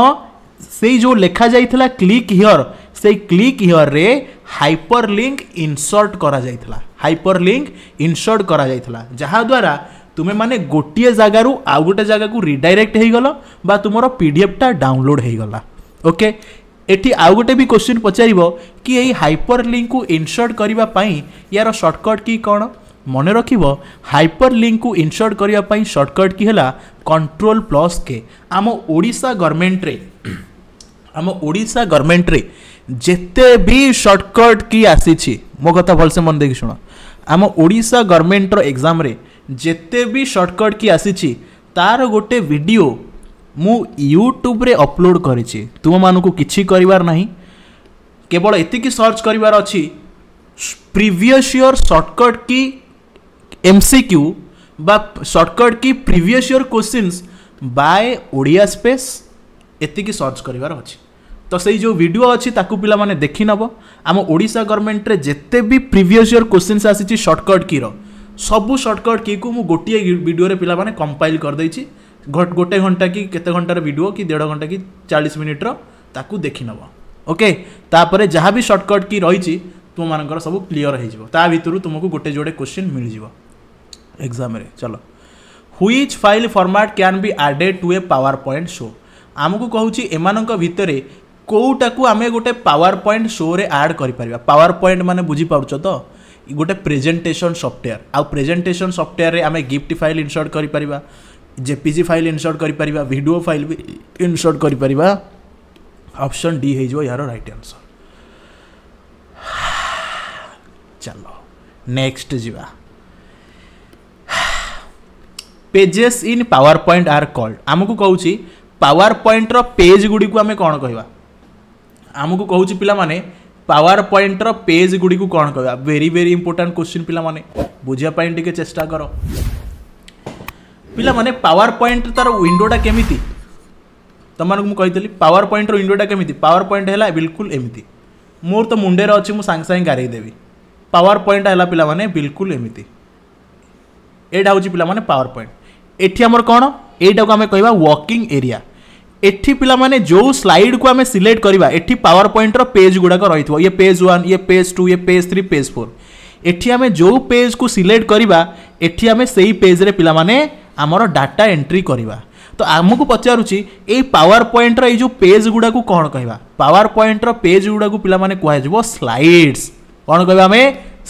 ସେଇ ଯେଉଁ ଲେଖାଯାଇଥିଲା କ୍ଲିକ୍ ହିଅର୍ ସେଇ କ୍ଲିକ୍ ହିଅର୍ରେ ହାଇପର ଲିଙ୍କ ଇନସର୍ଟ କରାଯାଇଥିଲା ହାଇପର ଲିଙ୍କ ଇନସର୍ଟ କରାଯାଇଥିଲା ଯାହାଦ୍ୱାରା ତୁମେମାନେ ଗୋଟିଏ ଜାଗାରୁ ଆଉ ଗୋଟେ ଜାଗାକୁ ରିଡାଇରେକ୍ଟ ହେଇଗଲ ବା ତୁମର ପିଡ଼ିଏଫ୍ଟା ଡାଉନଲୋଡ଼ ହେଇଗଲା ଓକେ ଏଠି ଆଉ ଗୋଟେ ବି କ୍ୱେଶ୍ଚିନ୍ ପଚାରିବ କି ଏଇ ହାଇପର ଲିଙ୍କକୁ ଇନସର୍ଟ କରିବା ପାଇଁ ୟାର ସର୍ଟକଟ୍ କି କ'ଣ মনে রাখিব হাইপারলিংক কো ইনসার্ট করিয়া পাই শর্টকাট কি হেলা কন্ট্রোল প্লাস কে আমা ওড়িশা গৰ্মেণ্টৰে আমা ওড়িশা গৰ্মেণ্টৰে জেতে বি শর্টকাট কি আসিছি মগত ভাল সে মন দি শুনো আমা ওড়িশা গৰ্মেণ্টৰ এক্সামৰে জেতে বি শর্টকাট কি আসিছি তার গটে ভিডিও মু ইউটিউবৰে আপলোড কৰিছি তুমি মানুক কিছি কৰিবৰ নাই কেৱল ইতিকি সার্চ কৰিবৰ আছে previous year shortcut key MCQ বা shortcut key previous year questions by Odia space এতিকি সর্চ করিবার অছি তো সেই যে ভিডিও অছি তাকু পিলা মানে দেখি নব আম ওড়িশা গভর্নমেন্টরে যেতে বি প্রিভিয়াস ইয়ার কোশ্চিন্স আসিছি সর্টকট কির সবু সর্টকট কিকু মু গোটিয়ে ভিডিওরে পিলা মানে কম্পাইল করদেইছি গোটে ঘন্টা কি কেতে ঘন্টার ভিডিও কি দেড় ঘন্টা কি চাশ মিনিটর তাকু দেখি নব ওকে তাপরে যা বি সর্টকট কি রয়েছে ତୁମମାନଙ୍କର ସବୁ କ୍ଲିଅର୍ ହେଇଯିବ ତା ଭିତରୁ ତୁମକୁ ଗୋଟେ ଯୋଡ଼େ କୋଶ୍ଚିନ୍ ମିଳିଯିବ एग्जाम चलो which file format can be added to a power point show आमକୁ କହୁଛି ଏମାନଙ୍କ ଭିତରେ କେଉଁଟାକୁ ଆମେ ଗୋଟେ ପାୱାର ପଏଣ୍ଟ ଶୋରେ ଆଡ଼୍ କରିପାରିବା ପାୱାର ପଏଣ୍ଟ ମାନେ ବୁଝିପାରୁଛ ତ ଗୋଟେ ପ୍ରେଜେଣ୍ଟେସନ୍ ସଫ୍ଟୱେୟାର ଆଉ ପ୍ରେଜେଣ୍ଟେସନ୍ ସଫ୍ଟୱେୟାରରେ ଆମେ ଗିଫ୍ଟ ଫାଇଲ୍ ଇନସର୍ଟ କରିପାରିବା ଜେପିଜି ଫାଇଲ୍ ଇନସର୍ଟ କରିପାରିବା ଭିଡ଼ିଓ ଫାଇଲ୍ ବି ଇନସର୍ଟ କରିପାରିବା ଅପସନ୍ ଡି ହେଇଯିବ ଏହାର ରାଇଟ୍ ଆନ୍ସର୍ ଚାଲ ନେକ୍ସଟ ଯିବା pages in power point are called आमको कौन पावर पॉइंट रेज गुड़ी आम कौन कह आमको कौच पाने पावर पॉइंट पेज गुड़ी कौन कह वेरी वेरी इंपोर्टाट क्वेश्चन पे बुझापी चेष्टा कर पाने पावर पॉइंट तार विंडोटा केमी तुमको मुझे पावर पॉइंट विंडोटा केमी पावर पॉइंट है बिलकुल एमती मोर तो मुंडे अच्छे मुझे सांगे सांगे गारेदेवी पावर पॉइंट है पाने बिलकुल एमती यहाँ हूँ पाने पावर पॉइंट এটি আমার কোণ এইটাকে আমি কহবা ওয়াকিং এরিয়া এটি পিলামানে যে স্লাইডকু আমি সিলেক্ট করা এটি পাওয়ার পয়েন্টর পেজ গুড়াক রয়েছে ইয়ে পেজ ওয়ান ইয়ে পেজ টু ইয়ে পেজ থ্রি পেজ ফোর এটি আমি যে পেজকু সিলেক্ট করা এটি আমি সেই পেজরে পিলামানে আমার ডাটা এন্ট্রি করা তো ଆମକୁ ପଚାରୁଛି ଏଇ ପାୱାର ପଏଣ୍ଟର ଏଇ ଯେଉଁ ପେଜ୍ ଗୁଡ଼ାକୁ କ'ଣ କହିବା ପାୱାର ପଏଣ୍ଟର ପେଜ୍ ଗୁଡ଼ାକୁ ପିଲାମାନେ କୁହାଯିବ ସ୍ଲାଇଡ୍ସ କ'ଣ କହିବା ଆମେ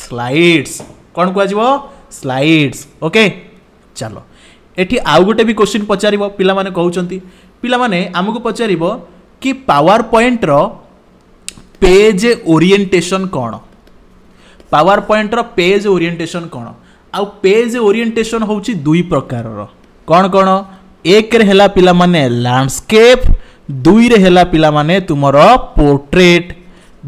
ସ୍ଲାଇଡ୍ସ କ'ଣ କୁହାଯିବ ସ୍ଲାଇଡ୍ସ ଓକେ ଚାଲ ଏଠି ଆଉ ଗୋଟେ ବି କୋଶ୍ଚିନ୍ ପଚାରିବ ପିଲାମାନେ କହୁଛନ୍ତି ପିଲାମାନେ ଆମକୁ ପଚାରିବ କି ପାୱାର ପଏଣ୍ଟର ପେଜ୍ ଓରିଏଣ୍ଟେସନ୍ କ'ଣ ପାୱାର ପଏଣ୍ଟର ପେଜ୍ ଓରିଏଣ୍ଟେସନ୍ କ'ଣ ଆଉ ପେଜ୍ ଓରିଏଣ୍ଟେସନ୍ ହେଉଛି ଦୁଇ ପ୍ରକାରର କ'ଣ କ'ଣ ଏକରେ ହେଲା ପିଲାମାନେ ଲ୍ୟାଣ୍ଡସ୍କେପ୍ ଦୁଇରେ ହେଲା ପିଲାମାନେ ତୁମର ପୋର୍ଟ୍ରେଟ୍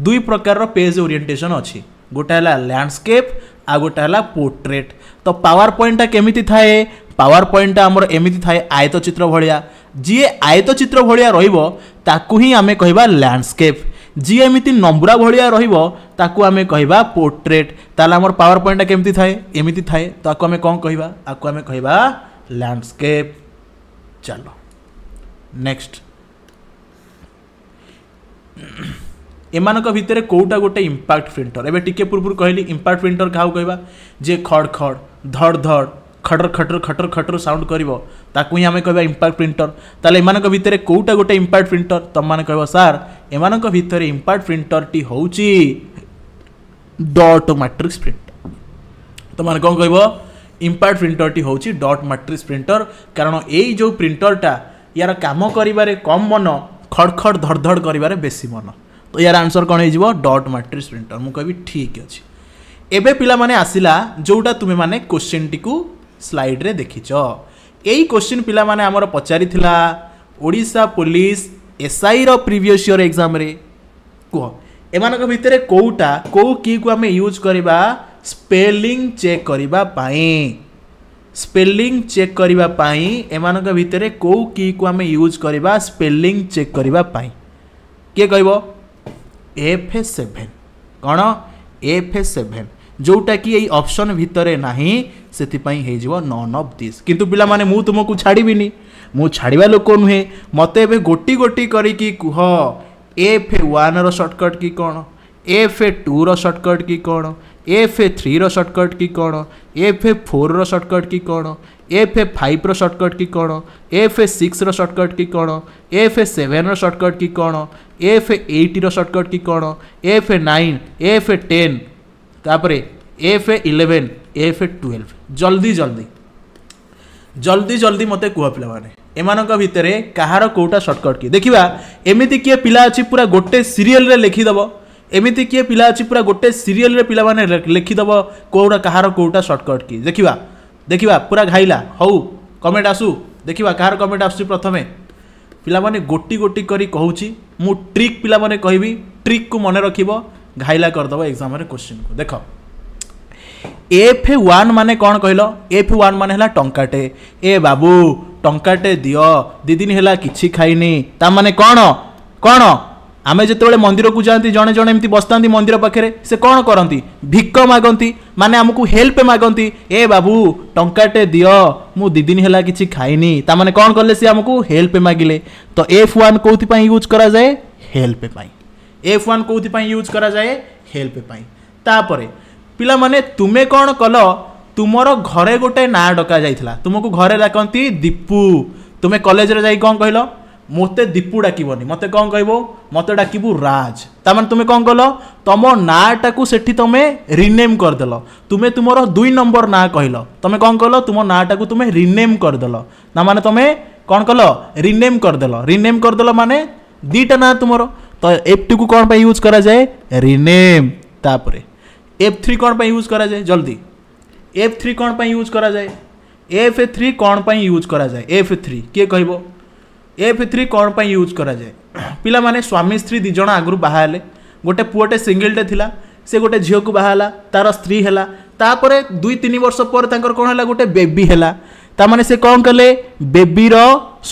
ଦୁଇ ପ୍ରକାରର ପେଜ୍ ଓରିଏଣ୍ଟେସନ୍ ଅଛି ଗୋଟେ ହେଲା ଲ୍ୟାଣ୍ଡସ୍କେପ୍ ଆଉ ଗୋଟେ ହେଲା ପୋର୍ଟ୍ରେଟ୍ ତ ପାୱାର ପଏଣ୍ଟଟା କେମିତି ଥାଏ ପାୱାର ପଏଣ୍ଟଟା ଆମର ଏମିତି ଥାଏ ଆୟତଚିତ୍ର ଭଳିଆ ଯିଏ ଆୟତଚିତ୍ର ଭଳିଆ ରହିବ ତାକୁ ହିଁ ଆମେ କହିବା ଲ୍ୟାଣ୍ଡସ୍କେପ୍ ଯିଏ ଏମିତି ନମ୍ବୁରା ଭଳିଆ ରହିବ ତାକୁ ଆମେ କହିବା ପୋର୍ଟ୍ରେଟ୍ ତାହେଲେ ଆମର ପାୱାର ପଏଣ୍ଟଟା କେମିତି ଥାଏ ଏମିତି ଥାଏ ତାକୁ ଆମେ କ'ଣ କହିବା ଆକୁ ଆମେ କହିବା ଲ୍ୟାଣ୍ଡସ୍କେପ୍ ଚାଲ ନେକ୍ସଟ ଏମାନଙ୍କ ଭିତରେ କେଉଁଟା ଗୋଟେ ଇମ୍ପାକ୍ଟ ପ୍ରିଣ୍ଟର ଏବେ ଟିକେ ପୂର୍ବରୁ କହିଲି ଇମ୍ପାକ୍ଟ ପ୍ରିଣ୍ଟର କାହାକୁ କହିବା ଯିଏ ଖଡ଼ ଖଡ଼ ଧଡ଼ ଧଡ଼ ଖଟର ଖଟର ଖଟର ଖଟର ସାଉଣ୍ଡ କରିବ ତାକୁ ହିଁ ଆମେ କହିବା ଇମ୍ପାକ୍ଟ ପ୍ରିଣ୍ଟର ତାହେଲେ ଏମାନଙ୍କ ଭିତରେ କେଉଁଟା ଗୋଟେ ଇମ୍ପାକ୍ଟ ପ୍ରିଣ୍ଟର ତୁମମାନେ କହିବ ସାର୍ ଏମାନଙ୍କ ଭିତରେ ଇମ୍ପାକ୍ଟ ପ୍ରିଣ୍ଟରଟି ହେଉଛି ଡଟ୍ ମାଟ୍ରିକ୍ସ ପ୍ରିଣ୍ଟର ତୁମମାନେ କ'ଣ କହିବ ଇମ୍ପାକ୍ଟ ପ୍ରିଣ୍ଟରଟି ହେଉଛି ଡଟ୍ ମାଟ୍ରିକ୍ସ ପ୍ରିଣ୍ଟର କାରଣ ଏଇ ଯେଉଁ ପ୍ରିଣ୍ଟରଟା ୟାର କାମ କରିବାରେ କମ୍ ମନ ଖଡ଼ ଖଡ଼ ଧଡ଼ଧଡ଼ କରିବାରେ ବେଶୀ ମନ ତ ୟାର ଆନ୍ସର୍ କ'ଣ ହେଇଯିବ ଡଟ୍ ମାଟ୍ରିକ୍ସ ପ୍ରିଣ୍ଟର ମୁଁ କହିବି ଠିକ୍ ଅଛି ଏବେ ପିଲାମାନେ ଆସିଲା ଯେଉଁଟା ତୁମେମାନେ କୋଶ୍ଚିନ୍ଟିକୁ स्लाइड्रे देखीच यही क्वेश्चन पे आम पचारिता ओडा पुलिस एस आई रिवियय एग्जाम कह एम भितर कौटा कौ की आम यूज करवा स्पेलींग चेक करने स्पेलींग चेक करने भितर कौ की को आम यूज करवा स्पेलींग चेक करने किए कह एफ सेभेन कौन एफ सेभेन ଯେଉଁଟାକି ଏଇ ଅପସନ୍ ଭିତରେ ନାହିଁ ସେଥିପାଇଁ ହେଇଯିବ ନନ୍ ଅଫ୍ ଦିସ୍ କିନ୍ତୁ ପିଲାମାନେ ମୁଁ ତୁମକୁ ଛାଡ଼ିବିନି ମୁଁ ଛାଡ଼ିବା ଲୋକ ନୁହେଁ ମୋତେ ଏବେ ଗୋଟି ଗୋଟି କରିକି କୁହ ଏଫ୍ ୱାନ୍ର ସର୍ଟକଟ୍ କି କ'ଣ ଏଫ୍ ଟୁର ସର୍ଟକଟ୍ କି କ'ଣ ଏଫ୍ ଥ୍ରୀର ସର୍ଟକଟ୍ କି କ'ଣ ଏଫ୍ ଫୋର୍ର ସର୍ଟକଟ୍ କି କ'ଣ ଏଫ୍ ଫାଇଭ୍ର ସର୍ଟକଟ୍ କି କ'ଣ ଏଫ୍ ସିକ୍ସର ସର୍ଟକଟ୍ କି କ'ଣ ଏଫ୍ ସେଭେନ୍ର ସର୍ଟକଟ୍ କି କ'ଣ ଏଫ୍ ଏଇଟ୍ର ସର୍ଟକଟ୍ କି କ'ଣ ଏଫ୍ ନାଇନ୍ ଏଫ୍ ଟେନ୍ ତାପରେ ଏଫ୍ ଏ ଇଲେଭେନ୍ ଏଫ୍ ଏ ଟୁଏଲ୍ଭ ଜଲ୍ଦି ଜଲ୍ଦି ଜଲ୍ଦି ଜଲ୍ଦି ମୋତେ କୁହ ପିଲାମାନେ ଏମାନଙ୍କ ଭିତରେ କାହାର କେଉଁଟା ସର୍ଟକଟ୍ କି ଦେଖିବା ଏମିତି କିଏ ପିଲା ଅଛି ପୁରା ଗୋଟେ ସିରିଏଲ୍ରେ ଲେଖିଦେବ ଏମିତି କିଏ ପିଲା ଅଛି ପୁରା ଗୋଟେ ସିରିଏଲ୍ରେ ପିଲାମାନେ ଲେଖିଦେବ କେଉଁଟା କାହାର କେଉଁଟା ସର୍ଟକଟ୍ କି ଦେଖିବା ଦେଖିବା ପୁରା ଘାଇଲା ହଉ କମେଣ୍ଟ ଆସୁ ଦେଖିବା କାହାର କମେଣ୍ଟ ଆସୁଛି ପ୍ରଥମେ ପିଲାମାନେ ଗୋଟି ଗୋଟି କରି କହୁଛି ମୁଁ ଟ୍ରିକ୍ ପିଲାମାନେ କହିବି ଟ୍ରିକ୍କୁ ମନେ ରଖିବ ଘାଇଲା କରିଦେବ ଏକ୍ଜାମ୍ରେ କୋଶ୍ଚିନ୍କୁ ଦେଖ ଏଫ୍ ୱାନ୍ ମାନେ କ'ଣ କହିଲ ଏଫ୍ ୱାନ୍ ମାନେ ହେଲା ଟଙ୍କାଟେ ଏ ବାବୁ ଟଙ୍କାଟେ ଦିଅ ଦୁଇ ଦିନ ହେଲା କିଛି ଖାଇନି ତା ମାନେ କ'ଣ କ'ଣ ଆମେ ଯେତେବେଳେ ମନ୍ଦିରକୁ ଯାଆନ୍ତି ଜଣେ ଜଣେ ଏମିତି ବସିଥାନ୍ତି ମନ୍ଦିର ପାଖରେ ସେ କ'ଣ କରନ୍ତି ଭିକ ମାଗନ୍ତି ମାନେ ଆମକୁ ହେଲ୍ପ ମାଗନ୍ତି ଏ ବାବୁ ଟଙ୍କାଟେ ଦିଅ ମୁଁ ଦୁଇ ଦିନ ହେଲା କିଛି ଖାଇନି ତା ମାନେ କ'ଣ କଲେ ସେ ଆମକୁ ହେଲ୍ପ ମାଗିଲେ ତ ଏଫ୍ ୱାନ୍ କେଉଁଥିପାଇଁ ୟୁଜ୍ କରାଯାଏ ହେଲ୍ପ ପାଇଁ ଏଫ୍ ୱାନ୍ କେଉଁଥିପାଇଁ ୟୁଜ୍ କରାଯାଏ ହେଲ୍ପ ପାଇଁ ତାପରେ ପିଲାମାନେ ତୁମେ କ'ଣ କଲ ତୁମର ଘରେ ଗୋଟେ ନାଁ ଡକାଯାଇଥିଲା ତୁମକୁ ଘରେ ଡାକନ୍ତି ଦୀପୁ ତୁମେ କଲେଜରେ ଯାଇ କ'ଣ କହିଲ ମୋତେ ଦୀପୁ ଡାକିବନି ମୋତେ କ'ଣ କହିବ ମୋତେ ଡାକିବୁ ରାଜ ତାମାନେ ତୁମେ କ'ଣ କଲ ତୁମ ନାଁଟାକୁ ସେଠି ତୁମେ ରିନେମ୍ କରିଦେଲ ତୁମେ ତୁମର ଦୁଇ ନମ୍ବର ନାଁ କହିଲ ତୁମେ କ'ଣ କଲ ତୁମ ନାଁଟାକୁ ତୁମେ ରିନେମ୍ କରିଦେଲ ତାମାନେ ତୁମେ କ'ଣ କଲ ରିନେମ୍ କରିଦେଲ ରିନେମ୍ କରିଦେଲ ମାନେ ଦୁଇଟା ନାଁ ତୁମର तो एफ टू को कौन पर यूज कराए रिनेम तापर एफ थ्री कौन पर यूज करा जल्दी एफ थ्री कौन पर यूज कराए एफ थ्री कौन पर यूज कराए एफ थ्री किए कह एफ थ्री कौन पर यूज कराए जाए स्वामी स्त्री दिज आगु बाहर गोटे पुआटे सिंगलटे थी से गोटे झील को बाहर तार स्त्री है तापर दुई तीन वर्ष पर कौन है गोटे बेबी है ତାମାନେ ସେ କ'ଣ କଲେ ବେବିର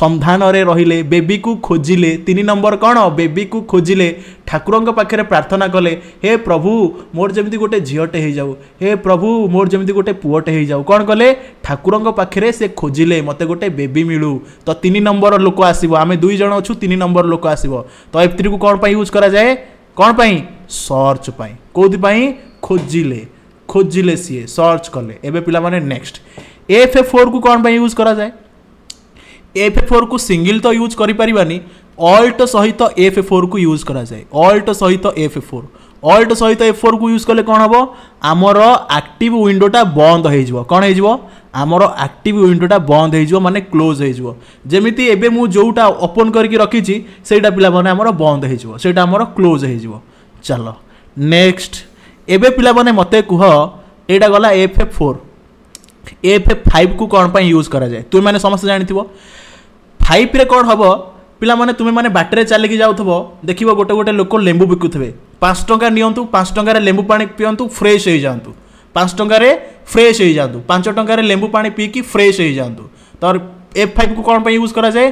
ସନ୍ଧାନରେ ରହିଲେ ବେବିକୁ ଖୋଜିଲେ ତିନି ନମ୍ବର କ'ଣ ବେବିକୁ ଖୋଜିଲେ ଠାକୁରଙ୍କ ପାଖରେ ପ୍ରାର୍ଥନା କଲେ ହେ ପ୍ରଭୁ ମୋର ଯେମିତି ଗୋଟେ ଝିଅଟେ ହେଇଯାଉ ହେ ପ୍ରଭୁ ମୋର ଯେମିତି ଗୋଟେ ପୁଅଟେ ହେଇଯାଉ କ'ଣ କଲେ ଠାକୁରଙ୍କ ପାଖରେ ସେ ଖୋଜିଲେ ମୋତେ ଗୋଟେ ବେବି ମିଳୁ ତ ତିନି ନମ୍ବର ଲୋକ ଆସିବ ଆମେ ଦୁଇ ଜଣ ଅଛୁ ତିନି ନମ୍ବର ଲୋକ ଆସିବ ତ ଏଫ୍ ଥ୍ରୀକୁ କ'ଣ ପାଇଁ ୟୁଜ୍ କରାଯାଏ କ'ଣ ପାଇଁ ସର୍ଚ୍ଚ ପାଇଁ କେଉଁଥିପାଇଁ ଖୋଜିଲେ ଖୋଜିଲେ ସିଏ ସର୍ଚ୍ଚ କଲେ ଏବେ ପିଲାମାନେ ନେକ୍ସଟ एफ एफ फोर को कौन पर यूज कराए एफ एफ फोर को सिंगल तो यूज करें अल्ट सहित एफ एफ फोर को यूज कराए अल्ट सहित एफ एफ फोर अल्ट सहित एफ फोर को यूज कले कौन हम आमर आक्ट विंडोटा बंद हो कौन आमर आक्टिव विंडोटा बंद हो मानने क्लोज होमि एवं मुझे जोटा ओपन करके रखी से पाने बंद होमर क्लोज हो चल नेक्स्ट एवं पाने मत कह यहाँ गला F F four F F ଫାଇଭ୍କୁ କ'ଣ ପାଇଁ ୟୁଜ୍ କରାଯାଏ ତୁମେମାନେ ସମସ୍ତେ ଜାଣିଥିବ ଫାଇଭ୍ରେ କ'ଣ ହେବ ପିଲାମାନେ ତୁମେମାନେ ବାଟରେ ଚାଲିକି ଯାଉଥିବ ଦେଖିବ ଗୋଟେ ଗୋଟେ ଲୋକ ଲେମ୍ବୁ ବିକୁଥିବେ ପାଞ୍ଚ ଟଙ୍କା ନିଅନ୍ତୁ ପାଞ୍ଚ ଟଙ୍କାରେ ଲେମ୍ବୁ ପାଣି ପିଅନ୍ତୁ ଫ୍ରେଶ୍ ହୋଇଯାଆନ୍ତୁ ପାଞ୍ଚ ଟଙ୍କାରେ ଫ୍ରେଶ୍ ହୋଇଯାଆନ୍ତୁ ପାଞ୍ଚ ଟଙ୍କାରେ ଲେମ୍ବୁ ପାଣି ପିଇକି ଫ୍ରେଶ୍ ହୋଇଯାଆନ୍ତୁ ତ ଏଫ୍ ଫାଇଭ୍କୁ କ'ଣ ପାଇଁ ୟୁଜ୍ କରାଯାଏ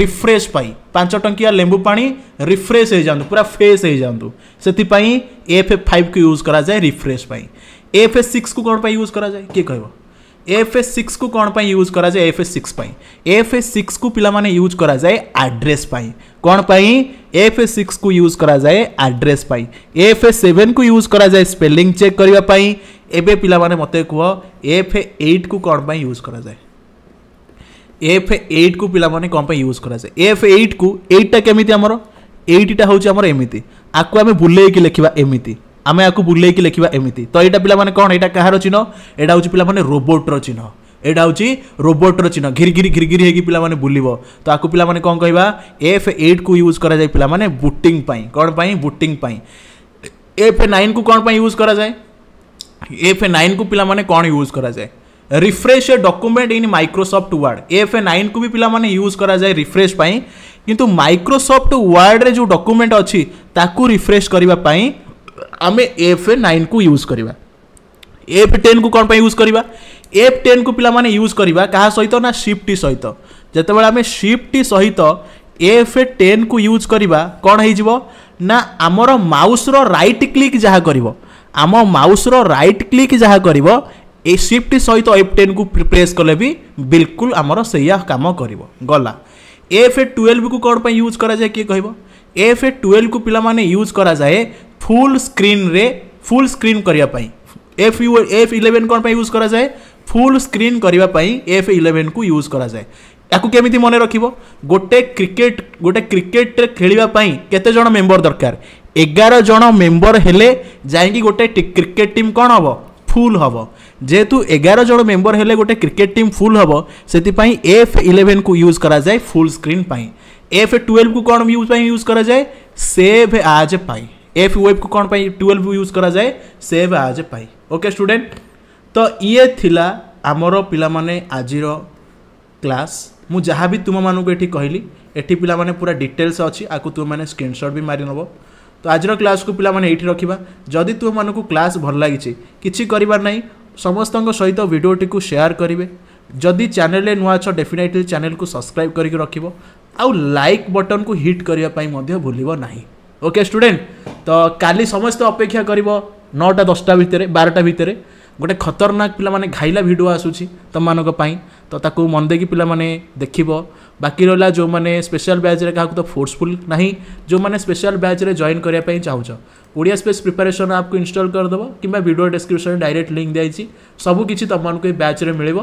ରିଫ୍ରେଶ୍ ପାଇଁ ପାଞ୍ଚ ଟଙ୍କିଆ ଲେମ୍ବୁ ପାଣି ରିଫ୍ରେଶ୍ ହୋଇଯାଆନ୍ତୁ ପୁରା ଫ୍ରେଶ୍ ହୋଇଯାଆନ୍ତୁ ସେଥିପାଇଁ ଏଫ୍ ଏଫ୍ ଫାଇଭ୍କୁ ୟୁଜ୍ କରାଯାଏ ରିଫ୍ରେଶ୍ ପାଇଁ ଏଫ୍ ଏସ୍ ସିକ୍ସକୁ କ'ଣ ପାଇଁ ୟୁଜ୍ କରାଯାଏ କିଏ କହିବ एफ एस सिक्स को कौन पर यूज कराए S six F S six को पाने यूज कराए आड्रेस कौन एस सिक्स को यूज कराए आड्रेस एस सेवेन को यूज कराए स्पेलिंग चेक करने एबे पे मत कह एफ एट को कौन पर यूज कराए एफ एट को पाने कौन पर यूज कराए एफ एट को एटा केमी आमर एटा हूँ एमती आपको आम बुले लिखा एमती ଆମେ ୟାକୁ ବୁଲେଇକି ଲେଖିବା ଏମିତି ତ ଏଇଟା ପିଲାମାନେ କ'ଣ ଏଇଟା କାହାର ଚିହ୍ନ ଏଇଟା ହେଉଛି ପିଲାମାନେ ରୋବୋଟ୍ର ଚିହ୍ନ ଏଇଟା ହେଉଛି ରୋବୋଟ୍ର ଚିହ୍ନ ଘିରି ଘିରି ଘିରି ଘିରି ହେଇକି ପିଲାମାନେ ବୁଲିବ ତ ଆକୁ ପିଲାମାନେ କ'ଣ କହିବା ଏଫ୍ ଏଇଟ୍କୁ ୟୁଜ୍ କରାଯାଏ ପିଲାମାନେ ବୁଟିଂ ପାଇଁ କ'ଣ ପାଇଁ ବୁଟିଂ ପାଇଁ ଏଫ୍ ନାଇନ୍କୁ କ'ଣ ପାଇଁ ୟୁଜ୍ କରାଯାଏ ଏଫ୍ ନାଇନ୍କୁ ପିଲାମାନେ କ'ଣ ୟୁଜ୍ କରାଯାଏ refresh a document in Microsoft Word F ନାଇନ୍କୁ ବି ପିଲାମାନେ ୟୁଜ୍ କରାଯାଏ ରିଫ୍ରେଶ୍ ପାଇଁ କିନ୍ତୁ ମାଇକ୍ରୋସଫ୍ଟ ୱାର୍ଡ଼ରେ ଯେଉଁ ଡକୁମେଣ୍ଟ ଅଛି ତାକୁ ରିଫ୍ରେଶ୍ କରିବା ପାଇଁ आम एफ नाइन को यूज करवा एफ टेन को कौन पर यूज करवा एफ टेन को पाने यूज करवा क्या सहित ना सिफ्ट सहित जितेबाला बारे सिफ्ट सहित एफ टेन को यूज करवा कौन हो ना आमर माउस्र रईट क्लिक जहाँ करम आम माउस्र रईट क्लिक जहाँ कर ए सहित एफ टेन को प्रेस कले भी बिल्कुल आमर से कम कर गला एफ ट्वेल्व को कौन पर यूज कराए किए कह एफ ट्वेल्व को पाने यूज कराए फुल स्क्रीन रे फुल स्क्रीन करने एफ यू एफ इलेवेन कौन पर यूज कराए फुल स्क्रीन करने एफ इलेवेन को यूज कराए या केमी मन रख गोटे क्रिकेट गोटे क्रिकेट खेलवाई केते जन मेम्बर दरकार एगार जन मेम्बर हेले जाकि गोटे क्रिकेट टीम कौन हम फुल हम जेहेतु एगार जन मेम्बर हेले गोटे क्रिकेट टीम फुल हम से एफ इलेवेन को यूज कराए फुल स्क्रीन एफ ट्वेल्व को कौन यूज यूज कराए सेव आज पाई एफ वेब को कौन पाई ट्वेल्व यूज कराए सेव आज पाई ओके स्टूडेंट तो ये थिला आमर पिलाने आज क्लास मु जहाँ भी तुम मानक कहली ये पाने पूरा डिटेल्स अच्छी आपको तुम मैंने स्क्रीनशट भी मारी नब तो आज क्लास को पाने रखा जदि तुम मानक क्लास भल लगी किसी करार ना समस्त सहित भिडटी को सेयार करेंगे जदि चैनल नुआ छ डेफिनेटली चेल को सब्सक्राइब करके रख आउ लाइक बटन को हिट करने भूल नहीं ओके स्टूडेंट तो खाली สม സ്ത अपेक्षा करबो 9 টা 10 টা ভিতরে 12 টা ভিতরে গটে খতরনাক পিলা মানে খাইলা ভিডিও আসুচি তমানক পাই তো তাকু মন দেকি পিলা মানে দেখিবো বাকি ৰলা জো মানে স্পেশাল ব্যাচ রে কাক তো ফোর্সফুল नाही জো মানে স্পেশাল ব্যাচ রে জয়েন করিয়া পই চাওচো ওড়িয়া স্পেস प्रिपरेशन আপকো ইনস্টল কর দেব কিবা ভিডিও ডেসক্রিপশন ডাইরেক্ট লিংক দি আইছি সব কিছু তমানক এই ব্যাচ রে মিলিবো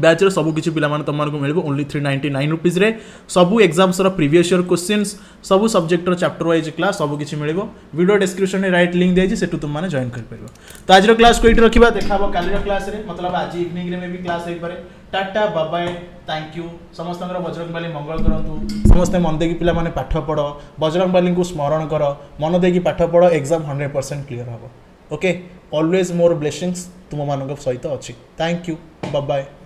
ब्याच्र सबकि पाने तुमको मिले ओनली थ्री नाइंटी नाइन रुपीज्रे सब एक्जामस प्रिवियस इयर क्वेश्चन सब सब्जेक्टर चैप्टर व्वज क्लास सबकि मिले भिडियो डिस्क्रिप्स में रईट लिंक तुम से तुमने कर करपर तो आज क्लास को ये रखा देखा कालीर क्लास में मतलब आज इवनिंग में भी क्लास हो पाए टाटा बाबाए थैंक यू समस्त बजरंगवाली मंगल करूँ समस्ते मन देखिए पिमान पाठ पढ़ बजरंगवाली को स्मरण कर मन देखिए पाठ पढ़ एक्जाम हंड्रेड परसेंट क्लीयर हे ओके अलवेज मोर ब्लेसींगस तुम मान सहित अच्छी थैंक यू बाय